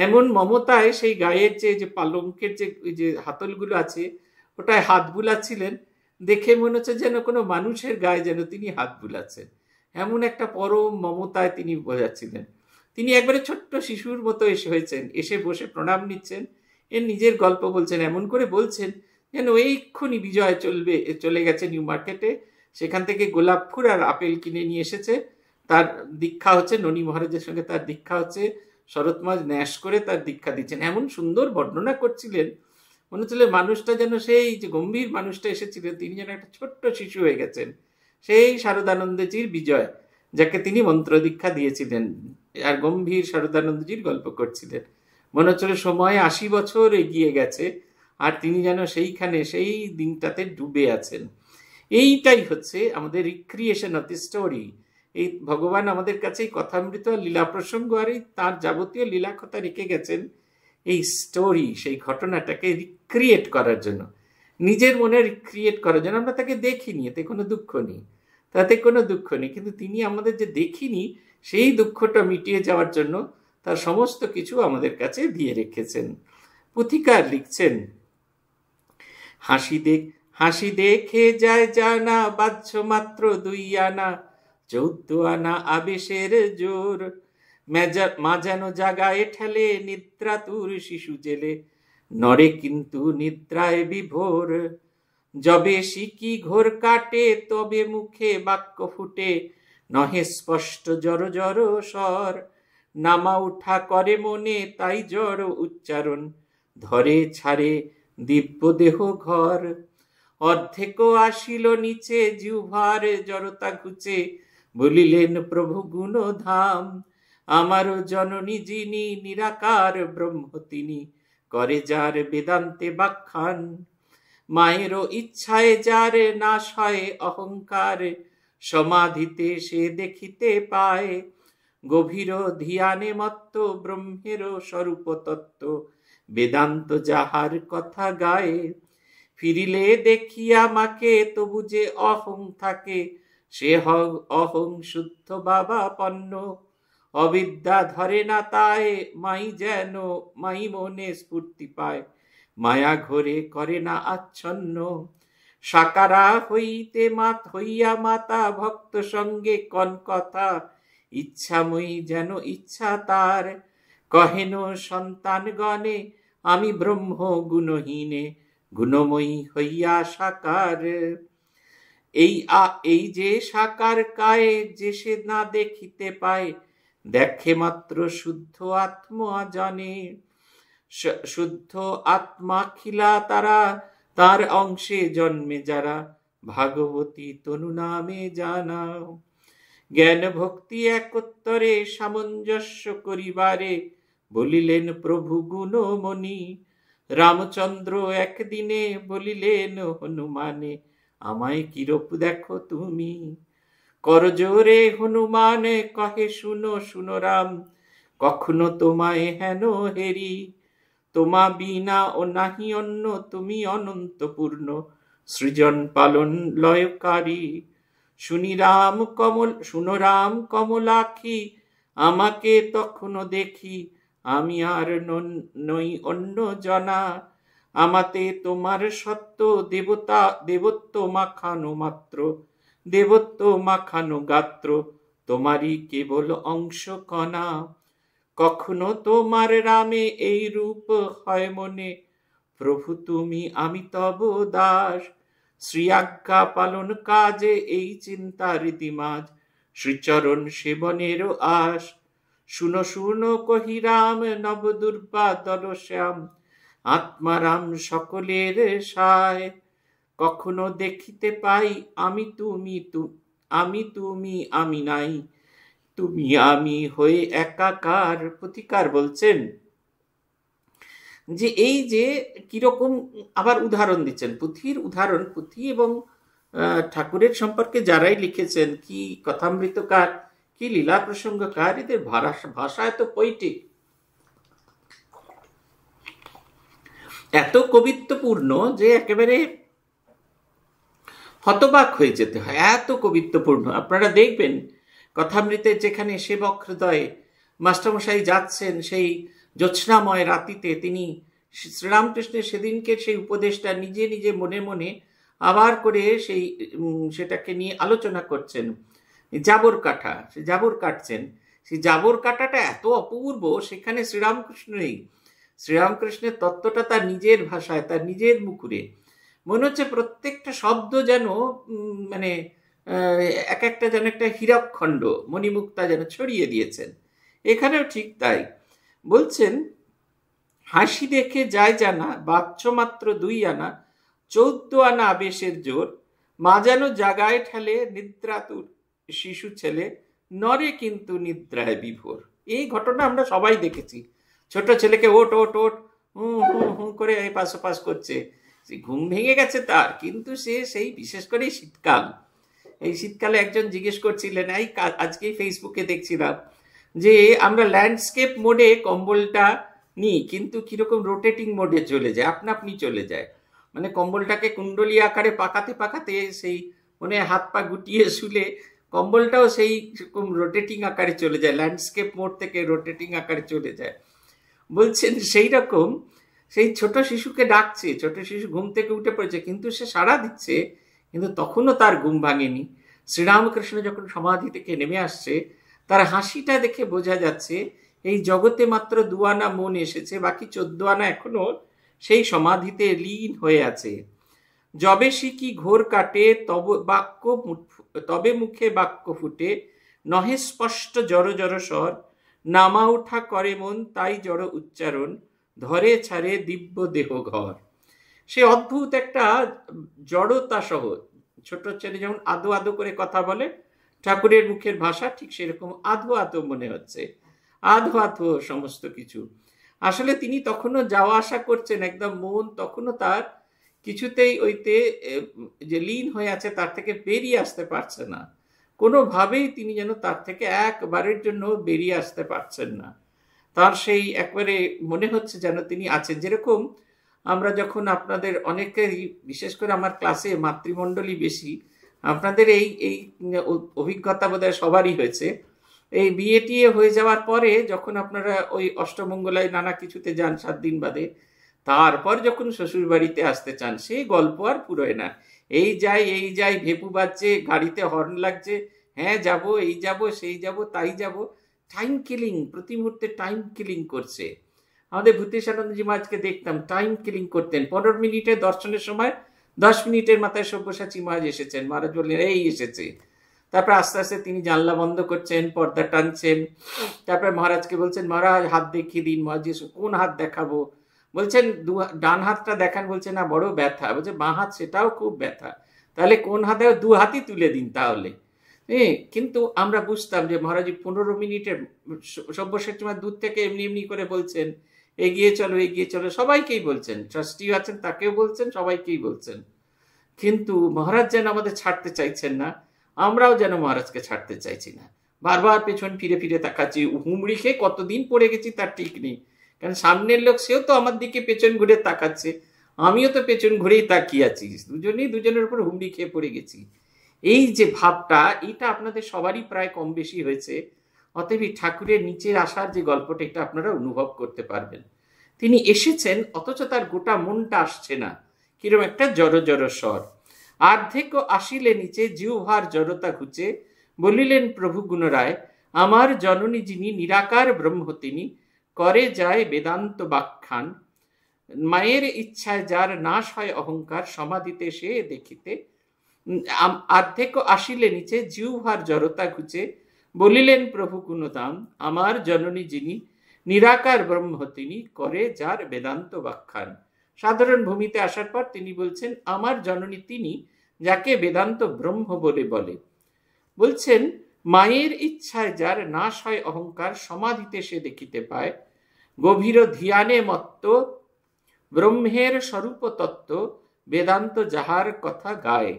Speaker 1: এমন মমতায় সেই গায়ের যে যে পালঙ্কের যে যে হাতলগুলো আছে ওটায় হাত বুলাচ্ছিলেন দেখে মনে হচ্ছে যেন কোনো মানুষের গায়ে যেন তিনি হাত বুলাচ্ছেন এমন একটা পরম মমতায় তিনি বোঝাচ্ছিলেন তিনি একবারে ছোট্ট শিশুর মতো এসে হয়েছেন এসে বসে প্রণাম নিচ্ছেন এর নিজের গল্প বলছেন এমন করে বলছেন যেন এইক্ষুনি বিজয় চলবে চলে গেছে নিউ মার্কেটে সেখান থেকে গোলাপ ফুর আর আপেল কিনে নিয়ে এসেছে তার দীক্ষা হচ্ছে ননী মহারাজের সঙ্গে তার দীক্ষা হচ্ছে শরৎমাজ ন্যাস করে তার দীক্ষা দিচ্ছেন এমন সুন্দর বর্ণনা করছিলেন মনে হচ্ছিল মানুষটা যেন সেই যে গম্ভীর মানুষটা এসেছিলেন তিনি যেন একটা ছোট্ট শিশু হয়ে গেছেন সেই শারদানন্দজির বিজয় যাকে তিনি মন্ত্র দীক্ষা দিয়েছিলেন আর গম্ভীর শারদানন্দজির গল্প করছিলেন মনে হচ্ছিল সময় আশি বছর এগিয়ে গেছে আর তিনি যেন সেইখানে সেই দিনটাতে ডুবে আছেন এইটাই হচ্ছে আমাদের রিক্রিয়েশন অফ দি স্টোরি এই ভগবান আমাদের কাছে এই কথামৃত লীলা প্রসঙ্গ আর এই তাঁর যাবতীয় লীলা কথা রেখে গেছেন এই স্টোরি সেই ঘটনাটাকে রিক্রিয়েট করার জন্য নিজের মনে রিক্রিয়েট করার জন্য আমরা তাকে দেখিনি এতে কোনো দুঃখ নেই তাতে কোনো দুঃখ নেই কিন্তু তিনি আমাদের যে দেখিনি সেই দুঃখটা মিটিয়ে যাওয়ার জন্য তার সমস্ত কিছু আমাদের কাছে দিয়ে রেখেছেন পুথিকার লিখছেন হাসি দেখ হাসি দেখে যায় জানা বাহ্য মাত্র দুই আনা চৌদ্দ আনা আবেশের জোর মাজানো জাগায় ঠেলে নিদ্রাতুর শিশু জেলে নরে কিন্তু নিদ্রায় বিভোর যবে শিকি ঘোর কাটে তবে মুখে বাক্য ফুটে নহে স্পষ্ট জর জর স্বর নামা উঠা করে মনে তাই জড় উচ্চারণ ধরে ছাড়ে দিব্য দেহ ঘর অর্ধেকও আসিল নিচে জিহ্বার জড়তা ঘুচে বলিলেন প্রভু ধাম আমারও জননী যিনি নিরাকার ব্রহ্ম তিনি করে যার বেদান্তে বাখ্যান মায়েরও ইচ্ছায় যার নাশ হয় অহংকার সমাধিতে সে দেখিতে পায় গভীর ধিয়ানে মত্ত ব্রহ্মের স্বরূপ তত্ত্ব বেদান্ত যাহার কথা গায়ে ফিরিলে দেখিয়া মাকে তবু যে অহং থাকে সে অহং শুদ্ধ বাবা পন্ন অবিদ্যা ধরে না তাই মাই যেন মাই মনে স্ফূর্তি পায় মায়া ঘরে করে না আচ্ছন্ন সাকারা হইতে মাত হইয়া মাতা ভক্ত সঙ্গে কন কথা ইচ্ছাময়ী যেন ইচ্ছা তার কহেন সন্তান গণে আমি ব্রহ্ম গুণহীনে গুণময়ী হইয়া সাকার এই আ এই যে সাকার কায়ে যে সে না দেখিতে পায় দেখে মাত্র শুদ্ধ আত্মা জানে শুদ্ধ আত্মা খিলা তারা তার অংশে জন্মে যারা ভাগবতী তনু নামে জানাও জ্ঞান ভক্তি একত্তরে সামঞ্জস্য করিবারে বলিলেন প্রভু গুণমণি রামচন্দ্র একদিনে বলিলেন হনুমানে আমায় কিরূপ দেখো তুমি করজোরে হনুমান কহে শুনো শুনো রাম কখনো তোমায় হেন হেরি তোমা বিনা ও নাহি অন্য তুমি অনন্তপূর্ণ সৃজন পালন লয়কারী শুনি রাম কমল শুনো রাম কমলাক্ষী আমাকে তখনো দেখি আমি আর নই অন্য জনা আমাতে তোমার সত্য দেবতা দেবত্ব মাখানো মাত্র দেবত্ব মাখানো গাত্র তোমারই কেবল অংশ কণা কখনো তোমার রামে এই রূপ হয় মনে প্রভু তুমি আমি তব দাস শ্রী আজ্ঞা পালন কাজে এই চিন্তা রীতিমাজ শ্রীচরণ সেবনের আশ শুনো শুনো কহিরাম নব দুর্বা দল শ্যাম আত্মারাম সকলের সায় কখনো দেখিতে পাই আমি তুমি আমি তুমি আমি নাই তুমি আমি হয়ে একাকার প্রতিকার বলছেন যে এই যে কিরকম আবার উদাহরণ দিচ্ছেন পুঁথির উদাহরণ পুঁথি এবং ঠাকুরের সম্পর্কে যারাই লিখেছেন কি কথামৃতকার কি লীলা প্রসঙ্গকার এদের ভাষা ভাষা এত পৈটিক এত কবিত্বপূর্ণ যে একেবারে হতবাক হয়ে যেতে হয় এত কবিত্বপূর্ণ আপনারা দেখবেন কথামৃতের যেখানে সে বক্রদয়ে মাস্টারমশাই যাচ্ছেন সেই জ্যোৎস্নাময় রাতিতে তিনি শ্রীরামকৃষ্ণের সেদিনকে সেই উপদেশটা নিজে নিজে মনে মনে আবার করে সেই সেটাকে নিয়ে আলোচনা করছেন জাবর কাঠা সে জাবর কাটছেন সেই জাবর কাটাটা এত অপূর্ব সেখানে শ্রীরামকৃষ্ণই শ্রীরামকৃষ্ণের তত্ত্বটা তার নিজের ভাষায় তার নিজের মুকুরে মনে হচ্ছে প্রত্যেকটা শব্দ যেন মানে এক একটা যেন একটা হীরকখণ্ড মণিমুক্তা যেন ছড়িয়ে দিয়েছেন এখানেও ঠিক তাই বলছেন হাসি দেখে যায় জানা বাচ্চ মাত্র দুই আনা চৌদ্দ আনা আবেশের জোর মা যেন জাগায় ঠেলে নিদ্রাতুর শিশু ছেলে নরে কিন্তু নিদ্রায় বিভোর এই ঘটনা আমরা সবাই দেখেছি ছোট ছেলেকে ওট ওট ওট হুম হুম হুম করে এই পাশোপাশ করছে সে ঘুম ভেঙে গেছে তার কিন্তু সে সেই বিশেষ করে শীতকাল এই শীতকালে একজন জিজ্ঞেস করছিলেন এই আজকেই ফেসবুকে দেখছিলাম যে আমরা ল্যান্ডস্কেপ মোডে কম্বলটা নিই কিন্তু কীরকম রোটেটিং মোডে চলে যায় আপনা আপনি চলে যায় মানে কম্বলটাকে কুণ্ডলি আকারে পাকাতে পাকাতে সেই মানে হাত পা গুটিয়ে শুলে কম্বলটাও সেই রকম রোটেটিং আকারে চলে যায় ল্যান্ডস্কেপ মোড থেকে রোটেটিং আকারে চলে যায় বলছেন সেই রকম সেই ছোট শিশুকে ডাকছে ছোট শিশু ঘুম থেকে উঠে পড়েছে কিন্তু সে সাড়া দিচ্ছে কিন্তু তখনও তার ঘুম ভাঙেনি শ্রীরামকৃষ্ণ যখন সমাধি থেকে নেমে আসছে তার হাসিটা দেখে বোঝা যাচ্ছে এই জগতে মাত্র দু আনা মন এসেছে বাকি চোদ্দ আনা এখনো সেই সমাধিতে লীন হয়ে আছে যবে সে কি ঘোর কাটে তব বাক্য তবে মুখে বাক্য ফুটে নহে স্পষ্ট জড় জড় স্বর নামা উঠা করে মন তাই জড় উচ্চারণ ধরে ছাড়ে দিব্য দেহ ঘর সে অদ্ভুত একটা জড়তা সহ ছোট ছেলে যেমন আদো আদো করে কথা বলে ঠাকুরের মুখের ভাষা ঠিক সেরকম আধো আধো মনে হচ্ছে আধো আধো সমস্ত কিছু আসলে তিনি তখনও যাওয়া আসা করছেন একদম মন তখনও তার কিছুতেই ওইতে যে লীন হয়ে আছে তার থেকে বেরিয়ে আসতে পারছে না কোনোভাবেই তিনি যেন তার থেকে একবারের জন্য বেরিয়ে আসতে পারছেন না তার সেই একবারে মনে হচ্ছে যেন তিনি আছেন যেরকম আমরা যখন আপনাদের অনেকেই বিশেষ করে আমার ক্লাসে মাতৃমণ্ডলী বেশি আপনাদের এই এই অভিজ্ঞতা বোধহয় সবারই হয়েছে এই বিয়ে টিয়ে হয়ে যাওয়ার পরে যখন আপনারা ওই অষ্টমঙ্গলায় নানা কিছুতে যান সাত দিন বাদে তারপর যখন শ্বশুর বাড়িতে আসতে চান সেই গল্প আর পুরোয় না এই যাই এই যাই ভেপু বাজছে গাড়িতে হর্ন লাগছে হ্যাঁ যাব এই যাব সেই যাব তাই যাব টাইম কিলিং প্রতি মুহূর্তে টাইম কিলিং করছে আমাদের ভূতেশানন্দজি মাঝকে দেখতাম টাইম কিলিং করতেন পনেরো মিনিটে দর্শনের সময় দশ মিনিটের মাথায় সব্যসাচী মহাজ এসেছেন মহারাজ বললেন এই এসেছে তারপর আস্তে আস্তে তিনি জানলা বন্ধ করছেন পর্দা টানছেন তারপরে মহারাজকে বলছেন মহারাজ হাত দেখিয়ে দিন মহারাজ কোন হাত দেখাবো বলছেন ডান হাতটা দেখান বলছে না বড় ব্যথা বলছে বাঁ হাত সেটাও খুব ব্যথা তাহলে কোন হাতে দু হাতই তুলে দিন তাহলে হ্যাঁ কিন্তু আমরা বুঝতাম যে মহারাজি পনেরো মিনিটের সব্যসাচী দূর থেকে এমনি এমনি করে বলছেন এগিয়ে চলো এগিয়ে চলো সবাইকেই বলছেন ট্রাস্টিও আছেন তাকেও বলছেন সবাইকেই বলছেন কিন্তু মহারাজ যেন আমাদের ছাড়তে চাইছেন না আমরাও যেন মহারাজকে ছাড়তে চাইছি না বারবার পেছন ফিরে ফিরে তাকাচ্ছি হুমড়ি খেয়ে কতদিন পড়ে গেছি তার ঠিক নেই কারণ সামনের লোক সেও তো আমার দিকে পেছন ঘুরে তাকাচ্ছে আমিও তো পেছন ঘুরেই তাকিয়ে আছি দুজনেই দুজনের উপর হুমড়ি খেয়ে পড়ে গেছি এই যে ভাবটা এটা আপনাদের সবারই প্রায় কম বেশি হয়েছে অতএব ঠাকুরের নিচের আসার যে গল্পটা এটা আপনারা অনুভব করতে পারবেন তিনি এসেছেন অথচ তার গোটা মনটা আসছে না কিরম একটা জড়ো জড়ো স্বর আর্ধেক আসিলে নিচে জিহ্বার জড়তা ঘুচে বলিলেন প্রভু গুণরায় আমার জননী যিনি নিরাকার ব্রহ্ম তিনি করে যায় বেদান্ত বাখ্যান মায়ের ইচ্ছায় যার নাশ হয় অহংকার সমাধিতে সে দেখিতে আর্ধেক আসিলে নিচে জিউহার জড়তা ঘুচে বলিলেন প্রভু দাম আমার জননী যিনি নিরাকার ব্রহ্ম তিনি করে যার বেদান্ত বাখ্যান সাধারণ ভূমিতে আসার পর তিনি বলছেন আমার জননী তিনি যাকে বেদান্ত ব্রহ্ম বলে বলে বলছেন মায়ের ইচ্ছায় যার নাশ হয় অহংকার সমাধিতে সে দেখিতে পায় গভীর ধিয়ানে মত্ত ব্রহ্মের স্বরূপ তত্ত্ব বেদান্ত যাহার কথা গায়ে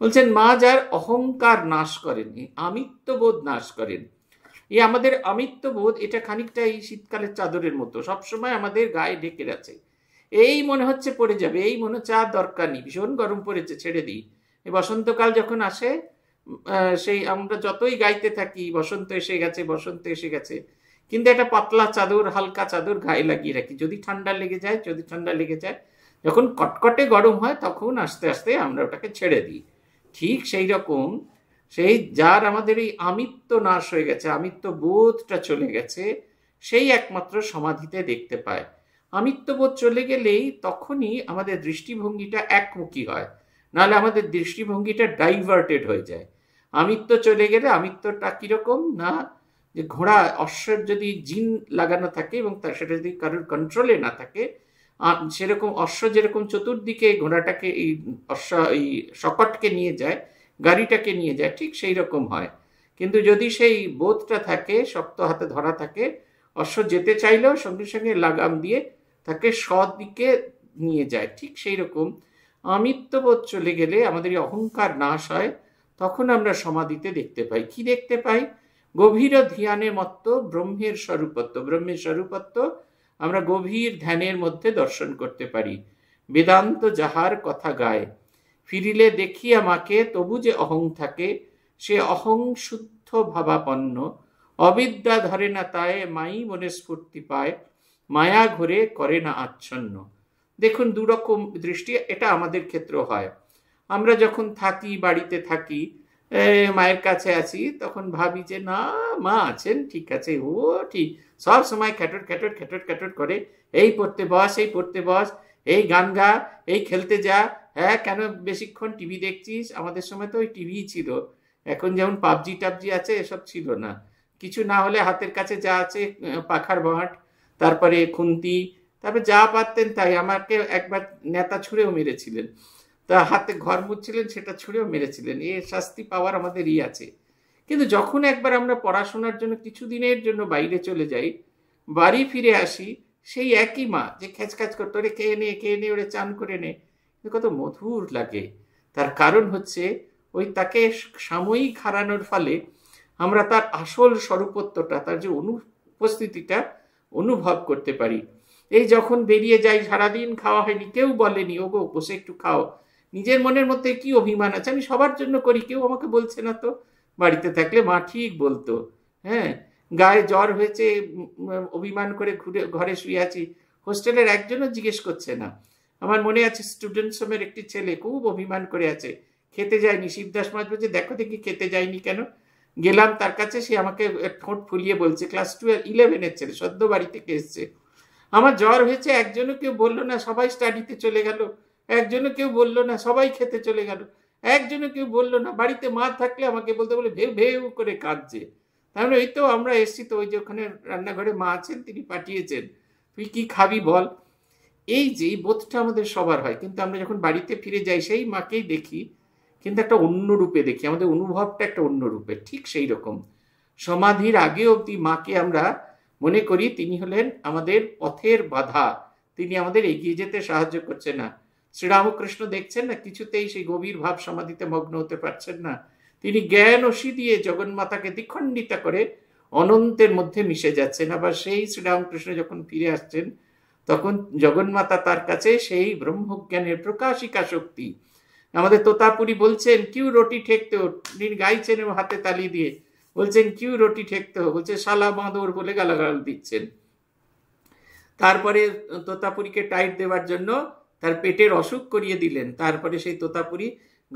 Speaker 1: বলছেন মা যার অহংকার নাশ করেন আমিত্ববোধ নাশ করেন এই আমাদের বোধ এটা খানিকটা এই শীতকালের চাদরের মতো সবসময় আমাদের গায়ে ঢেকে আছে এই মনে হচ্ছে পড়ে যাবে এই মনে হচ্ছে আর দরকার নেই ভীষণ গরম পড়েছে ছেড়ে দিই বসন্তকাল যখন আসে সেই আমরা যতই গাইতে থাকি বসন্ত এসে গেছে বসন্ত এসে গেছে কিন্তু একটা পাতলা চাদর হালকা চাদর গায়ে লাগিয়ে রাখি যদি ঠান্ডা লেগে যায় যদি ঠান্ডা লেগে যায় যখন কটকটে গরম হয় তখন আস্তে আস্তে আমরা ওটাকে ছেড়ে দিই ঠিক সেই রকম সেই যার আমাদের এই আমিত্ব নাশ হয়ে গেছে আমিত্ব বোধটা চলে গেছে সেই একমাত্র সমাধিতে দেখতে পায় আমিত্ববোধ চলে গেলেই তখনই আমাদের দৃষ্টিভঙ্গিটা একমুখী হয় নাহলে আমাদের দৃষ্টিভঙ্গিটা ডাইভার্টেড হয়ে যায় আমিত্ব চলে গেলে আমিত্বটা কীরকম না যে ঘোড়া অশ্বের যদি জিন লাগানো থাকে এবং তার সেটা যদি কারোর কন্ট্রোলে না থাকে সেরকম অশ্ব যেরকম চতুর্দিকে ঘোড়াটাকে এই অশ্ব এই শকটকে নিয়ে যায় গাড়িটাকে নিয়ে যায় ঠিক সেই রকম হয় কিন্তু যদি সেই বোধটা থাকে শক্ত হাতে ধরা থাকে অশ্ব যেতে চাইলেও সঙ্গে সঙ্গে লাগাম দিয়ে তাকে সদিকে নিয়ে যায় ঠিক সেই রকম আমিত্ববোধ চলে গেলে আমাদের অহংকার নাশ হয় তখন আমরা সমাধিতে দেখতে পাই কি দেখতে পাই গভীর ধ্যানে মত্ত ব্রহ্মের স্বরূপত্ব ব্রহ্মের স্বরূপত্ব আমরা গভীর ধ্যানের মধ্যে দর্শন করতে পারি বেদান্ত যাহার কথা গায় ফিরিলে দেখি আমাকে তবু যে অহং থাকে সে অহং শুদ্ধ ভাবাপন্ন অবিদ্যা ধরে না তায় মাই মনে স্ফূর্তি পায় মায়া ঘরে করে না আচ্ছন্ন দেখুন দুরকম দৃষ্টি এটা আমাদের ক্ষেত্র হয় আমরা যখন থাকি বাড়িতে থাকি মায়ের কাছে আছি তখন ভাবি যে না মা আছেন ঠিক আছে ও ঠিক সব সময় খ্যাটট খ্যাটট খ্যাটট খ্যাটট করে এই পড়তে বস এই পড়তে বস এই গান গা এই খেলতে যা হ্যাঁ কেন বেশিক্ষণ টিভি দেখছিস আমাদের সময় তো ওই টিভিই ছিল এখন যেমন পাবজি টাবজি আছে এসব ছিল না কিছু না হলে হাতের কাছে যা আছে পাখার ভাট তারপরে খুন্তি তারপরে যা পারতেন তাই আমাকে একবার নেতা ছুঁড়েও মেরেছিলেন তা হাতে ঘর মুচ্ছিলেন সেটা ছুঁড়েও মেরেছিলেন এ শাস্তি পাওয়ার আমাদের ই আছে কিন্তু যখন একবার আমরা পড়াশোনার জন্য কিছুদিনের জন্য বাইরে চলে যাই বাড়ি ফিরে আসি সেই একই মা যে খ্যাচখ্যাচ করতো ওরে কে নে কে নে ওরে চান করে নে কত মধুর লাগে তার কারণ হচ্ছে ওই তাকে সাময়িক হারানোর ফলে আমরা তার আসল স্বরূপত্বটা তার যে অনুপস্থিতিটা অনুভব করতে পারি এই যখন বেরিয়ে যাই সারাদিন খাওয়া হয়নি কেউ বলেনি ওগো বসে একটু খাও নিজের মনের মধ্যে কি অভিমান আছে আমি সবার জন্য করি কেউ আমাকে বলছে না তো বাড়িতে থাকলে মা ঠিক বলতো হ্যাঁ গায়ে জ্বর হয়েছে অভিমান করে ঘুরে ঘরে শুয়ে আছি হোস্টেলের একজনও জিজ্ঞেস করছে না আমার মনে আছে স্টুডেন্ট সমের একটি ছেলে খুব অভিমান করে আছে খেতে যায়নি শিবদাস মাছ বলছে দেখো দেখি খেতে যায়নি কেন গেলাম তার কাছে সে আমাকে ঠোঁট ফুলিয়ে বলছে ক্লাস টুয়েলভ ইলেভেনের ছেলে সদ্য বাড়ি থেকে এসছে আমার জ্বর হয়েছে একজনও কেউ বললো না সবাই স্টাডিতে চলে গেল একজনে কেউ বলল না সবাই খেতে চলে গেল একজনে কেউ বলল না বাড়িতে মা থাকলে আমাকে বলতে বলে ভেউ ভেউ করে কাঁদছে তাহলে মানে ওই তো আমরা এসছি তো ওই যে ওখানে রান্নাঘরে মা আছেন তিনি পাঠিয়েছেন তুই কি খাবি বল এই যে বোধটা আমাদের সবার হয় কিন্তু আমরা যখন বাড়িতে ফিরে যাই সেই মাকেই দেখি কিন্তু একটা অন্য রূপে দেখি আমাদের অনুভবটা একটা অন্য রূপে ঠিক সেই রকম সমাধির আগে অব্দি মাকে আমরা মনে করি তিনি হলেন আমাদের পথের বাধা তিনি আমাদের এগিয়ে যেতে সাহায্য করছে না শ্রীরামকৃষ্ণ দেখছেন না কিছুতেই সেই গভীর ভাব সমাধিতে মগ্ন হতে পারছেন না তিনি জ্ঞান ওষি দিয়ে জগন্মাতাকে দ্বিখণ্ডিতা করে অনন্তের মধ্যে মিশে যাচ্ছেন আবার সেই শ্রীরামকৃষ্ণ যখন ফিরে আসছেন তখন জগন্মাতা তার কাছে সেই ব্রহ্মজ্ঞানের প্রকাশিকা শক্তি আমাদের তোতাপুরি বলছেন কিউ রটি ঠেকতে তিনি গাইছেন এবং হাতে তালি দিয়ে বলছেন কিউ রটি ঠেকতে বলছে শালা বাঁধর বলে গালাগাল দিচ্ছেন তারপরে তোতাপুরীকে টাইট দেওয়ার জন্য তার পেটের অসুখ করিয়ে দিলেন তারপরে সেই তোতাপুরি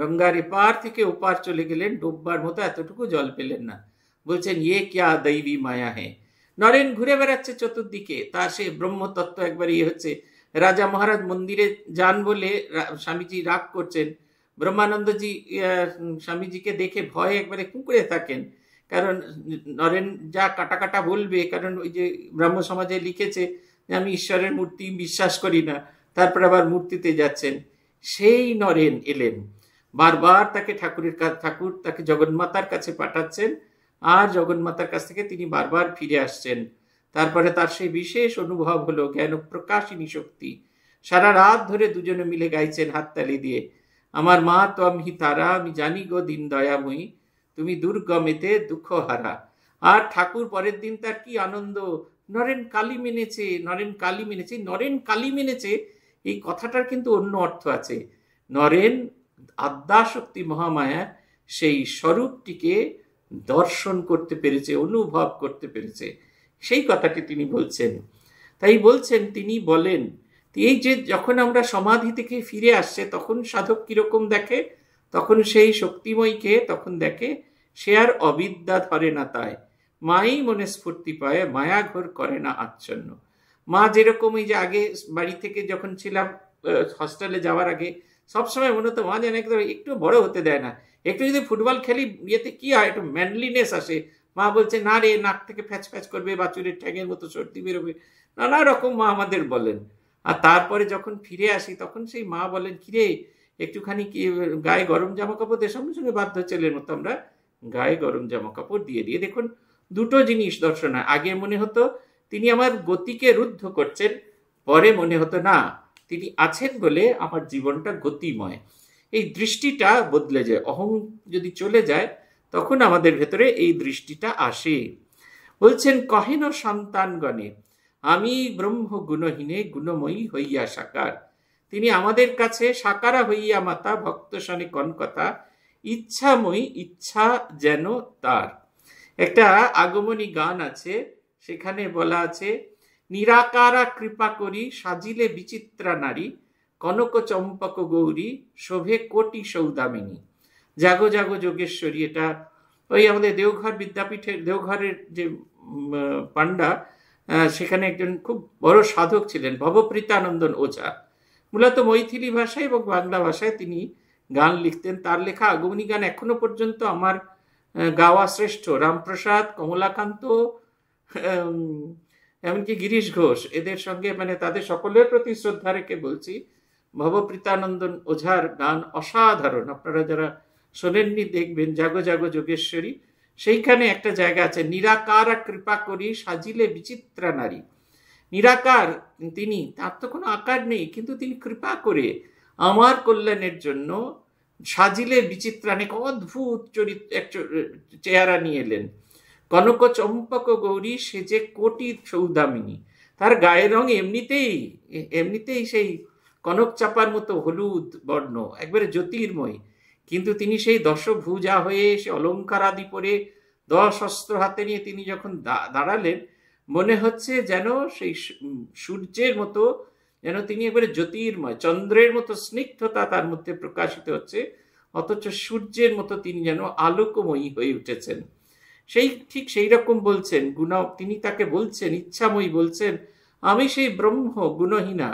Speaker 1: গঙ্গার এপার থেকে ওপার চলে গেলেন ডোববার মতো এতটুকু জল পেলেন না বলছেন ইয়ে কিয়া দৈবী মায়া হে নরেন ঘুরে বেড়াচ্ছে চতুর্দিকে তার সে ব্রহ্মতত্ত্ব একবার ইয়ে হচ্ছে রাজা মহারাজ মন্দিরে যান বলে স্বামীজি রাগ করছেন ব্রহ্মানন্দজি স্বামীজিকে দেখে ভয়ে একবারে কুঁকড়ে থাকেন কারণ নরেন যা কাটা কাটা বলবে কারণ ওই যে ব্রাহ্ম সমাজে লিখেছে যে আমি ঈশ্বরের মূর্তি বিশ্বাস করি না তারপর আবার মূর্তিতে যাচ্ছেন সেই নরেন এলেন বারবার তাকে ঠাকুরের ঠাকুর তাকে জগন্মাতার কাছে পাঠাচ্ছেন আর জগন্মাতার কাছ থেকে তিনি বারবার ফিরে আসছেন তারপরে তার সেই বিশেষ অনুভব হলো জ্ঞান প্রকাশিনী শক্তি সারা রাত ধরে দুজনে মিলে গাইছেন হাততালি দিয়ে আমার মা তো আমি তারা আমি জানি গো দিন দয়াময়ী তুমি দুর্গমেতে দুঃখ হারা আর ঠাকুর পরের দিন তার কি আনন্দ নরেন কালী মেনেছে নরেন কালী মেনেছে নরেন কালী মেনেছে এই কথাটার কিন্তু অন্য অর্থ আছে নরেন আদ্যাশক্তি মহামায়া সেই স্বরূপটিকে দর্শন করতে পেরেছে অনুভব করতে পেরেছে সেই কথাটি তিনি বলছেন তাই বলছেন তিনি বলেন এই যে যখন আমরা সমাধি থেকে ফিরে আসছে তখন সাধক কিরকম দেখে তখন সেই শক্তিময়কে তখন দেখে সে আর অবিদ্যা ধরে না তাই মাই মনে স্ফূর্তি পায় মায়া করে না আচ্ছন্ন মা যেরকম এই যে আগে বাড়ি থেকে যখন ছিলাম হস্টেলে যাওয়ার আগে সবসময় মনে হতো মা যেন একদম একটু বড় হতে দেয় না একটু যদি ফুটবল খেলি ইয়েতে কি হয় একটু ম্যানলিনেস আসে মা বলছে না রে নাক থেকে ফ্যাচ ফ্যাচ করবে বা চুরের ট্যাগের মতো সর্দি বেরোবে নানা রকম মা আমাদের বলেন আর তারপরে যখন ফিরে আসি তখন সেই মা বলেন কিরে একটুখানি কি গায়ে গরম জামা কাপড় দিয়ে সঙ্গে সঙ্গে বাধ্য ছেলের মতো আমরা গায়ে গরম জামা কাপড় দিয়ে দিয়ে দেখুন দুটো জিনিস দর্শনা আগে মনে হতো তিনি আমার গতিকে রুদ্ধ করছেন পরে মনে হতো না তিনি আছেন বলে আমার জীবনটা গতিময় এই দৃষ্টিটা বদলে যায় অহং যদি চলে যায় তখন আমাদের ভেতরে এই দৃষ্টিটা আসে বলছেন কহেন সন্তানগণে আমি ব্রহ্ম গুণহীনে গুণময়ী হইয়া সাকার তিনি আমাদের কাছে সাকারা হইয়া মাতা ভক্ত সনে কনকথা ইচ্ছাময়ী ইচ্ছা যেন তার একটা আগমনী গান আছে সেখানে বলা আছে নিরাকারা কৃপা করি সাজিলে বিচিত্রা নারী কনক চম্পক গৌরী শোভে কোটি সৌদামিনী জাগো জাগো যোগেশ্বরী এটা ওই আমাদের দেওঘর বিদ্যাপীঠের দেওঘরের যে পাণ্ডা সেখানে একজন খুব বড় সাধক ছিলেন ভবপ্রীতানন্দন ওঝা মূলত মৈথিলি ভাষায় এবং বাংলা ভাষায় তিনি গান লিখতেন তার লেখা আগমনী গান এখনো পর্যন্ত আমার গাওয়া শ্রেষ্ঠ রামপ্রসাদ কমলাকান্ত এমনকি গিরিশ ঘোষ এদের সঙ্গে মানে তাদের সকলের প্রতি শ্রদ্ধা রেখে বলছি ভবপ্রীতানন্দন ওঝার গান অসাধারণ আপনারা যারা শোনেননি দেখবেন জাগো জাগো যোগেশ্বরী সেইখানে একটা জায়গা আছে নিরাকার কৃপা করি সাজিলে বিচিত্রা নারী নিরাকার তিনি তার তো কোনো আকার নেই কিন্তু তিনি কৃপা করে আমার কল্যাণের জন্য সাজিলে বিচিত্রা অনেক অদ্ভুত চরিত্র এক চেহারা নিয়ে এলেন কনক চম্পক গৌরী সেজে কোটি সৌদামিনী তার গায়ের রং এমনিতেই এমনিতেই সেই কনক চাপার মতো হলুদ বর্ণ একবারে জ্যোতির্ময় কিন্তু তিনি সেই দশভুজা হয়ে সে অলঙ্কার আদি পরে দশ অস্ত্র হাতে নিয়ে তিনি যখন দাঁড়ালেন মনে হচ্ছে যেন সেই সূর্যের মতো যেন তিনি একবারে জ্যোতির্ময় চন্দ্রের মতো স্নিগ্ধতা তার মধ্যে প্রকাশিত হচ্ছে অথচ সূর্যের মতো তিনি যেন আলোকময়ী হয়ে উঠেছেন সেই ঠিক সেই রকম বলছেন গুণ তিনি তাকে বলছেন ইচ্ছাময়ী বলছেন আমি সেই ব্রহ্ম গুণহীনা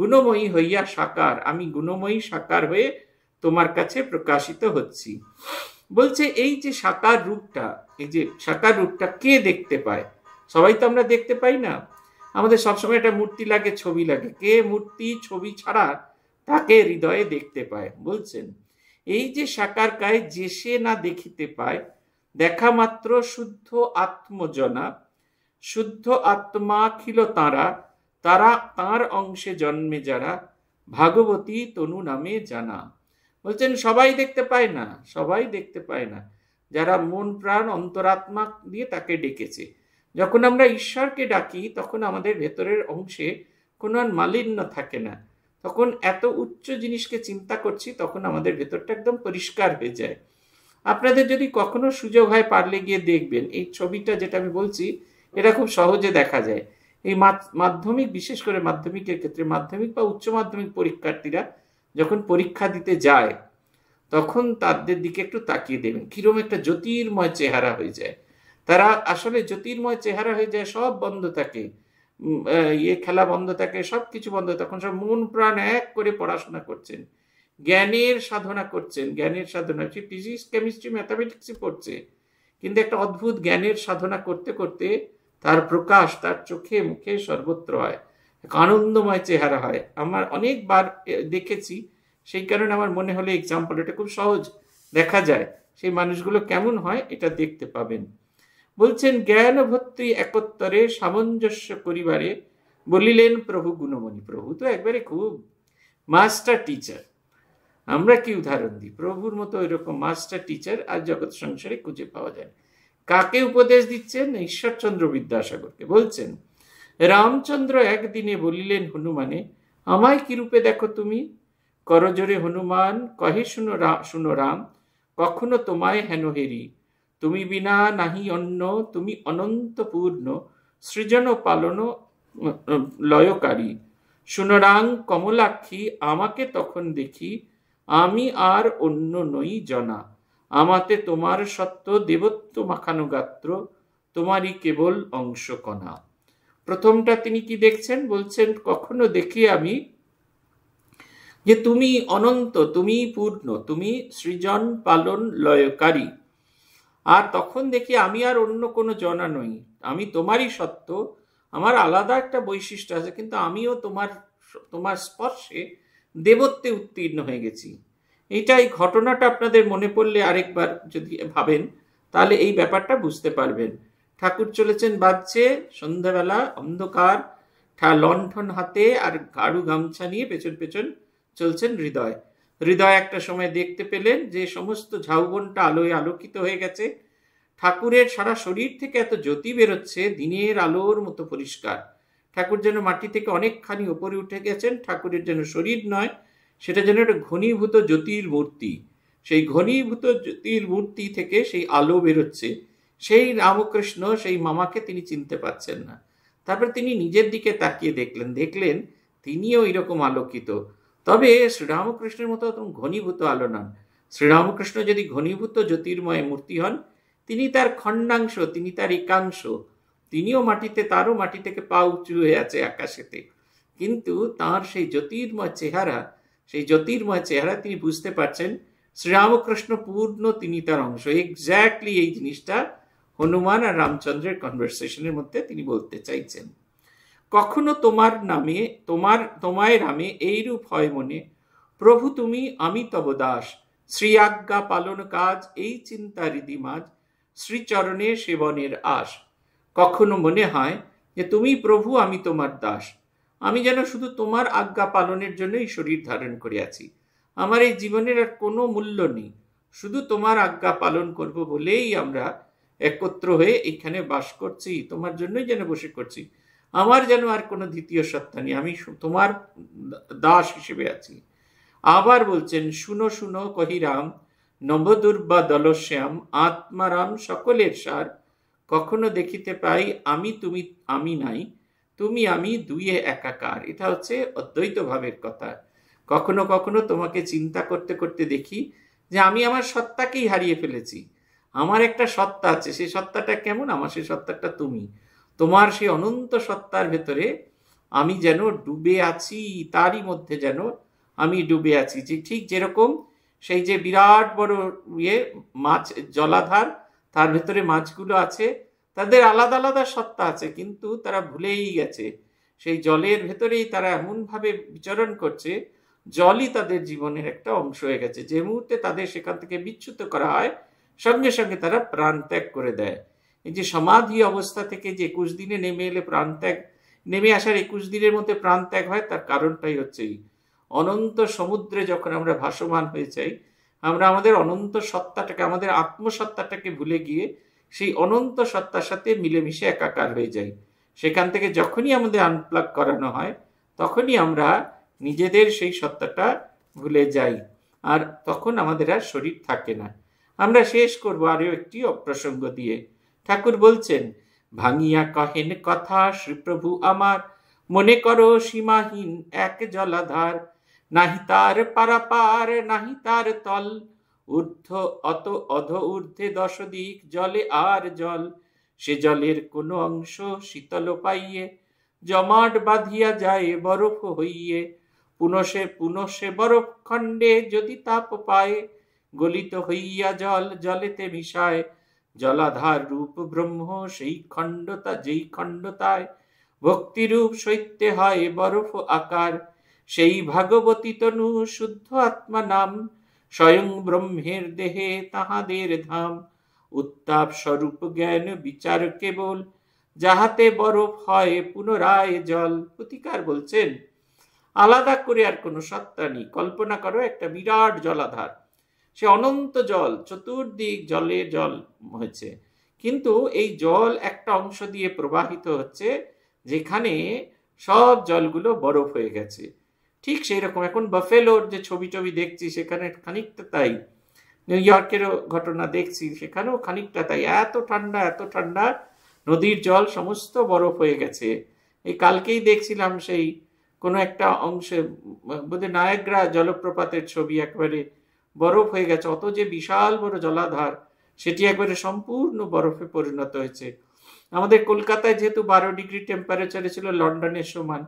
Speaker 1: গুণময়ী হইয়া সাকার আমি গুণময়ী সাকার হয়ে তোমার কাছে প্রকাশিত হচ্ছি বলছে এই যে সাকার রূপটা এই যে সাকার রূপটা কে দেখতে পায় সবাই তো আমরা দেখতে পাই না আমাদের সবসময় একটা মূর্তি লাগে ছবি লাগে কে মূর্তি ছবি ছাড়া তাকে হৃদয়ে দেখতে পায় বলছেন এই যে সাকার কায় যে সে না দেখিতে পায় দেখা মাত্র শুদ্ধ আত্মজনা শুদ্ধ আত্মাখিল তাঁরা তারা তার অংশে জন্মে যারা ভাগবতী তনু নামে জানা বলছেন সবাই দেখতে পায় না সবাই দেখতে পায় না যারা মন প্রাণ অন্তরাত্মা দিয়ে তাকে ডেকেছে যখন আমরা ঈশ্বরকে ডাকি তখন আমাদের ভেতরের অংশে কোনো আর মালিন্য থাকে না তখন এত উচ্চ জিনিসকে চিন্তা করছি তখন আমাদের ভেতরটা একদম পরিষ্কার হয়ে যায় আপনাদের যদি কখনো সুযোগ হয় পারলে গিয়ে দেখবেন এই ছবিটা যেটা আমি বলছি এটা খুব সহজে দেখা যায় এই মাধ্যমিক বিশেষ করে মাধ্যমিকের ক্ষেত্রে মাধ্যমিক বা উচ্চ মাধ্যমিক পরীক্ষার্থীরা যখন পরীক্ষা দিতে যায় তখন তাদের দিকে একটু তাকিয়ে দেবেন কীরকম একটা জ্যোতির্ময় চেহারা হয়ে যায় তারা আসলে জ্যোতির্ময় চেহারা হয়ে যায় সব বন্ধ থাকে ইয়ে খেলা বন্ধ থাকে সব কিছু বন্ধ তখন সব মন প্রাণ এক করে পড়াশোনা করছেন জ্ঞানের সাধনা করছেন জ্ঞানের সাধনা সে ফিজিক্স কেমিস্ট্রি ম্যাথামেটিক্সই পড়ছে কিন্তু একটা অদ্ভুত জ্ঞানের সাধনা করতে করতে তার প্রকাশ তার চোখে মুখে সর্বত্র হয় এক আনন্দময় চেহারা হয় আমার অনেকবার দেখেছি সেই কারণে আমার মনে হলে এক্সাম্পল এটা খুব সহজ দেখা যায় সেই মানুষগুলো কেমন হয় এটা দেখতে পাবেন বলছেন জ্ঞান ভর্তি একত্তরে সামঞ্জস্য করিবারে বলিলেন প্রভু গুণমণি প্রভু তো একবারে খুব মাস্টার টিচার আমরা কি উদাহরণ দিই প্রভুর মতো ওইরকম মাস্টার টিচার আর জগৎ সংসারে খুঁজে পাওয়া যায় কাকে উপদেশ দিচ্ছেন ঈশ্বরচন্দ্র বিদ্যাসাগরকে বলছেন রামচন্দ্র একদিনে বলিলেন হনুমানে আমায় কি রূপে দেখো তুমি করজোরে হনুমান কহে শুনো শুনো রাম কখনো তোমায় হেন হেরি তুমি বিনা নাহি অন্য তুমি অনন্তপূর্ণ সৃজন পালন লয়কারী সুনরাং কমলাক্ষী আমাকে তখন দেখি আমি আর অন্য নই জনা আমাতে তোমার সত্য দেবত্ব মাখানো গাত্র তোমারই কেবল অংশকণা প্রথমটা তিনি কি দেখছেন বলছেন কখনো দেখি আমি যে তুমি অনন্ত তুমি পূর্ণ তুমি সৃজন পালন লয়কারী আর তখন দেখি আমি আর অন্য কোনো জনা নই আমি তোমারই সত্য আমার আলাদা একটা বৈশিষ্ট্য আছে কিন্তু আমিও তোমার তোমার স্পর্শে দেবত্বে উত্তীর্ণ হয়ে গেছি এইটা এই ঘটনাটা আপনাদের মনে পড়লে আরেকবার যদি ভাবেন তাহলে এই ব্যাপারটা বুঝতে পারবেন ঠাকুর চলেছেন বাজছে সন্ধ্যাবেলা অন্ধকার লণ্ঠন হাতে আর গাড়ু গামছা নিয়ে পেছন পেছন চলছেন হৃদয় হৃদয় একটা সময় দেখতে পেলেন যে সমস্ত ঝাউবনটা আলোয় আলোকিত হয়ে গেছে ঠাকুরের সারা শরীর থেকে এত জ্যোতি বেরোচ্ছে দিনের আলোর মতো পরিষ্কার ঠাকুর যেন মাটি থেকে অনেকখানি উপরে উঠে গেছেন ঠাকুরের যেন শরীর নয় সেটা যেন একটা ঘনীভূত জ্যোতির মূর্তি সেই ঘনীভূত জ্যোতির মূর্তি থেকে সেই আলো বেরোচ্ছে সেই রামকৃষ্ণ সেই মামাকে তিনি চিনতে পাচ্ছেন না তারপর তিনি নিজের দিকে তাকিয়ে দেখলেন দেখলেন তিনিও এরকম আলোকিত তবে শ্রীরামকৃষ্ণের মতো ঘনীভূত আলো নন শ্রীরামকৃষ্ণ যদি ঘনীভূত জ্যোতির্ময় মূর্তি হন তিনি তার খণ্ডাংশ তিনি তার একাংশ তিনিও মাটিতে তারও মাটি থেকে পা উঁচু হয়ে আছে আকাশেতে কিন্তু তার সেই জ্যোতির্ময় চেহারা সেই জ্যোতির্ময় চেহারা তিনি বুঝতে পারছেন শ্রীরামকৃষ্ণ পূর্ণ তিনি তার অংশ এক্স্যাক্টলি এই জিনিসটা হনুমান আর রামচন্দ্রের কনভারসেশনের মধ্যে তিনি বলতে চাইছেন কখনো তোমার নামে তোমার তোমায় নামে এইরূপ হয় মনে প্রভু তুমি আমি তব দাস শ্রী আজ্ঞা পালন কাজ এই চিন্তা রীতিমাজ শ্রীচরণে সেবনের আশ কখনো মনে হয় যে তুমি প্রভু আমি তোমার দাস আমি যেন শুধু তোমার আজ্ঞা পালনের জন্যই শরীর ধারণ করে আছি আমার এই জীবনের আর কোনো মূল্য নেই শুধু তোমার আজ্ঞা পালন করব বলেই আমরা একত্র হয়ে এখানে বাস করছি তোমার জন্যই যেন বসে করছি আমার যেন আর কোনো দ্বিতীয় সত্তা নেই আমি তোমার দাস হিসেবে আছি আবার বলছেন শুনো শুনো কহিরাম নবদুর্বা দলশ্যাম আত্মারাম সকলের সার কখনো দেখিতে পাই আমি তুমি আমি নাই তুমি আমি দুইয়ে একাকার এটা হচ্ছে অদ্বৈত ভাবের কথা কখনো কখনো তোমাকে চিন্তা করতে করতে দেখি যে আমি আমার সত্তাকেই হারিয়ে ফেলেছি আমার একটা সত্তা আছে সেই সত্তাটা কেমন আমার সেই সত্তাটা তুমি তোমার সেই অনন্ত সত্তার ভেতরে আমি যেন ডুবে আছি তারই মধ্যে যেন আমি ডুবে আছি যে ঠিক যেরকম সেই যে বিরাট বড় ইয়ে মাছ জলাধার তার ভেতরে মাছগুলো আছে তাদের আলাদা আলাদা সত্তা আছে কিন্তু তারা ভুলেই গেছে সেই জলের ভেতরেই তারা এমনভাবে বিচরণ করছে জলই তাদের জীবনের একটা অংশ হয়ে গেছে যে মুহূর্তে তাদের সেখান থেকে বিচ্যুত করা হয় সঙ্গে সঙ্গে তারা প্রাণ ত্যাগ করে দেয় এই যে সমাধি অবস্থা থেকে যে একুশ দিনে নেমে এলে প্রাণ ত্যাগ নেমে আসার একুশ দিনের মধ্যে প্রাণ ত্যাগ হয় তার কারণটাই হচ্ছে অনন্ত সমুদ্রে যখন আমরা ভাসমান হয়ে যাই আমরা আমাদের অনন্ত সত্তাটাকে আমাদের আত্মসত্তাটাকে ভুলে গিয়ে সেই অনন্ত সত্তার সাথে মিলেমিশে একাকার হয়ে যাই সেখান থেকে যখনই আমাদের আনপ্লাগ করানো হয় তখনই আমরা নিজেদের সেই সত্তাটা ভুলে যাই আর তখন আমাদের আর শরীর থাকে না আমরা শেষ করব আরও একটি অপ্রসঙ্গ দিয়ে ঠাকুর বলছেন ভাঙিয়া কহেন কথা শ্রীপ্রভু আমার মনে করো সীমাহীন এক জলাধার নাহি তার পারাপার নাহি তার তল ঊর্ধ্ব অত অধ ঊর্ধ্বে দশ দিক জলে আর জল সে জলের কোন অংশ শীতল পাইয়ে জমাট বাঁধিয়া যায় বরফ হইয়ে পুনসে পুনসে বরফ খণ্ডে যদি তাপ পায় গলিত হইয়া জল জলেতে মিশায় জলাধার রূপ ব্রহ্ম সেই খণ্ডতা যেই খণ্ডতায় ভক্তিরূপ শৈত্যে হয় বরফ আকার সেই ভাগবতী তনু শুদ্ধ আত্মা নাম স্বয়ং ব্রহ্মের দেহে তাহাদের ধাম উত্তাপ স্বরূপ জ্ঞান বিচার কেবল যাহাতে বরফ হয় পুনরায় জল প্রতিকার বলছেন আলাদা করে আর কোনো সত্তা নেই কল্পনা করো একটা বিরাট জলাধার সে অনন্ত জল চতুর্দিক জলে জল হয়েছে কিন্তু এই জল একটা অংশ দিয়ে প্রবাহিত হচ্ছে যেখানে সব জলগুলো বরফ হয়ে গেছে ঠিক সেই রকম এখন বাফেলোর যে ছবি টবি দেখছি সেখানে খানিকটা তাই নিউ ইয়র্কেরও ঘটনা দেখছি সেখানেও খানিকটা তাই এত ঠান্ডা এত ঠান্ডা নদীর জল সমস্ত বরফ হয়ে গেছে এই কালকেই দেখছিলাম সেই কোনো একটা অংশে বোধহয় নায়গ্রা জলপ্রপাতের ছবি একবারে বরফ হয়ে গেছে অত যে বিশাল বড় জলাধার সেটি একবারে সম্পূর্ণ বরফে পরিণত হয়েছে আমাদের কলকাতায় যেহেতু বারো ডিগ্রি টেম্পারেচারে ছিল লন্ডনের সমান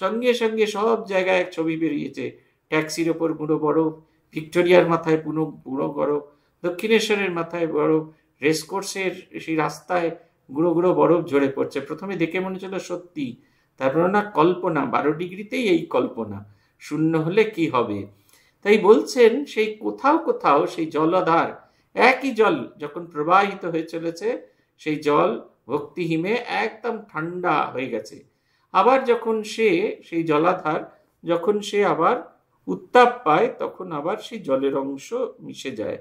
Speaker 1: সঙ্গে সঙ্গে সব জায়গায় এক ছবি বেরিয়েছে ট্যাক্সির ওপর গুঁড়ো বরফ ভিক্টোরিয়ার মাথায় পুনো গুঁড়ো বরফ দক্ষিণেশ্বরের মাথায় বরফ রেসকোর্সের সেই রাস্তায় গুঁড়ো গুঁড়ো বরফ ঝরে পড়ছে প্রথমে দেখে মনে হচ্ছিল সত্যি তারপর না কল্পনা বারো ডিগ্রিতেই এই কল্পনা শূন্য হলে কি হবে তাই বলছেন সেই কোথাও কোথাও সেই জলাধার একই জল যখন প্রবাহিত হয়ে চলেছে সেই জল ভক্তিহীমে একদম ঠান্ডা হয়ে গেছে আবার যখন সে সেই জলাধার যখন সে আবার উত্তাপ পায় তখন আবার সেই জলের অংশ মিশে যায়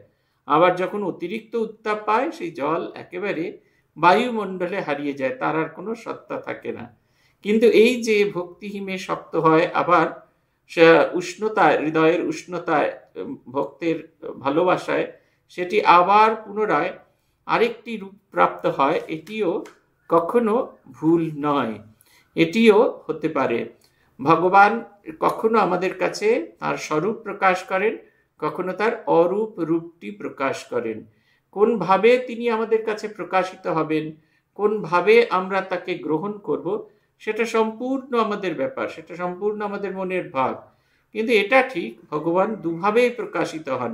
Speaker 1: আবার যখন অতিরিক্ত উত্তাপ পায় সেই জল একেবারে বায়ুমণ্ডলে হারিয়ে যায় তার আর কোনো সত্তা থাকে না কিন্তু এই যে ভক্তিহীমে শক্ত হয় আবার উষ্ণতায় হৃদয়ের উষ্ণতায় ভক্তের ভালোবাসায় সেটি আবার পুনরায় আরেকটি রূপ প্রাপ্ত হয় এটিও কখনো ভুল নয় এটিও হতে পারে ভগবান কখনো আমাদের কাছে তার স্বরূপ প্রকাশ করেন কখনো তার অরূপ রূপটি প্রকাশ করেন কোনভাবে তিনি আমাদের কাছে প্রকাশিত হবেন কোনভাবে আমরা তাকে গ্রহণ করব সেটা সম্পূর্ণ আমাদের ব্যাপার সেটা সম্পূর্ণ আমাদের মনের ভাব কিন্তু এটা ঠিক ভগবান দুভাবেই প্রকাশিত হন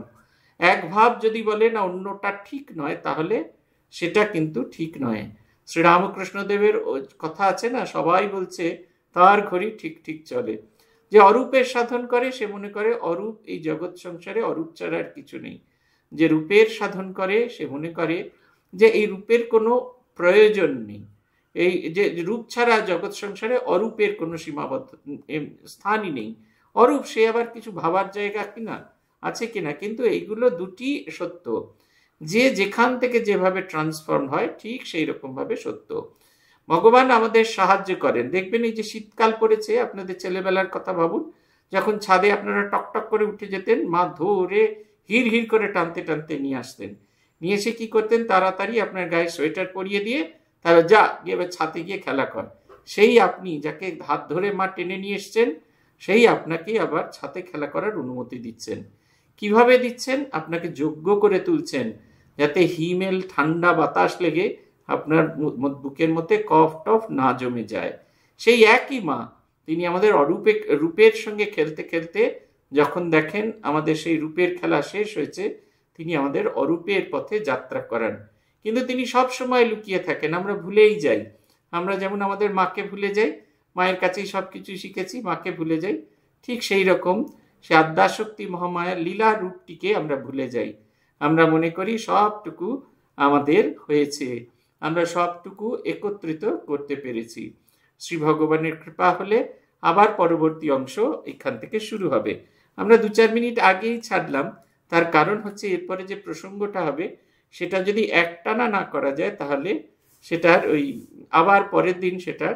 Speaker 1: এক ভাব যদি বলেন অন্যটা ঠিক নয় তাহলে সেটা কিন্তু ঠিক নয় শ্রীরামকৃষ্ণদেবের কথা আছে না সবাই বলছে তার ঘড়ি ঠিক ঠিক চলে যে অরূপের সাধন করে সে মনে করে অরূপ এই জগৎ সংসারে অরূপ ছাড়া আর কিছু নেই যে রূপের সাধন করে সে মনে করে যে এই রূপের কোনো প্রয়োজন নেই এই যে রূপ ছাড়া জগৎ সংসারে অরূপের কোনো সীমাবদ্ধ স্থানই নেই অরূপ সে আবার কিছু ভাবার জায়গা কিনা আছে কিনা কিন্তু এইগুলো দুটি সত্য যে যেখান থেকে যেভাবে ট্রান্সফর্ম হয় ঠিক সেই রকমভাবে সত্য ভগবান আমাদের সাহায্য করেন দেখবেন এই যে শীতকাল পড়েছে আপনাদের ছেলেবেলার কথা ভাবুন যখন ছাদে আপনারা টকটক করে উঠে যেতেন মা ধরে হির হির করে টানতে টানতে নিয়ে আসতেন নিয়ে এসে কী করতেন তাড়াতাড়ি আপনার গায়ে সোয়েটার পরিয়ে দিয়ে তারা যা গিয়ে এবার ছাতে গিয়ে খেলা কর সেই আপনি যাকে হাত ধরে মা টেনে নিয়ে এসছেন সেই আপনাকে আবার ছাতে খেলা করার অনুমতি দিচ্ছেন কিভাবে দিচ্ছেন আপনাকে যোগ্য করে তুলছেন যাতে হিমেল ঠান্ডা বাতাস লেগে আপনার বুকের মধ্যে কফ টফ না জমে যায় সেই একই মা তিনি আমাদের অরূপে রূপের সঙ্গে খেলতে খেলতে যখন দেখেন আমাদের সেই রূপের খেলা শেষ হয়েছে তিনি আমাদের অরূপের পথে যাত্রা করেন কিন্তু তিনি সব সময় লুকিয়ে থাকেন আমরা ভুলেই যাই আমরা যেমন আমাদের মাকে ভুলে যাই মায়ের কাছেই সব কিছু শিখেছি মাকে ভুলে যাই ঠিক সেই রকম সে আদ্যাশক্তি মহামায়ার লীলা রূপটিকে আমরা ভুলে যাই আমরা মনে করি সবটুকু আমাদের হয়েছে আমরা সবটুকু একত্রিত করতে পেরেছি শ্রী ভগবানের কৃপা হলে আবার পরবর্তী অংশ এখান থেকে শুরু হবে আমরা দু চার মিনিট আগেই ছাড়লাম তার কারণ হচ্ছে এরপরে যে প্রসঙ্গটা হবে সেটা যদি একটানা না করা যায় তাহলে সেটার ওই আবার পরের দিন সেটার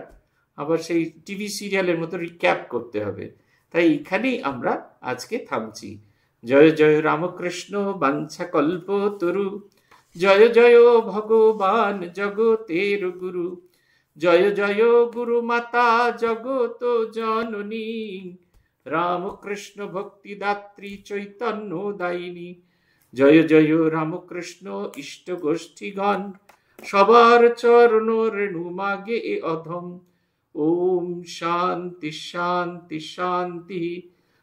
Speaker 1: আবার সেই টিভি সিরিয়ালের মতো রিক্যাপ করতে হবে তাই এখানেই আমরা আজকে থামছি জয় জয় রামকৃষ্ণ কল্প তরু জয় জয় ভগবান জগতের গুরু জয় জয় গুরু মাতা জগত জননী রামকৃষ্ণ ভক্তিদাত্রী চৈতন্য দায়িনী জয় জয় রামকৃষ্ণ ইষ্ট গোষ্ঠীগণ সবার চরণ রেণু মাগে অধম ওম শান্তি শান্তি শান্তি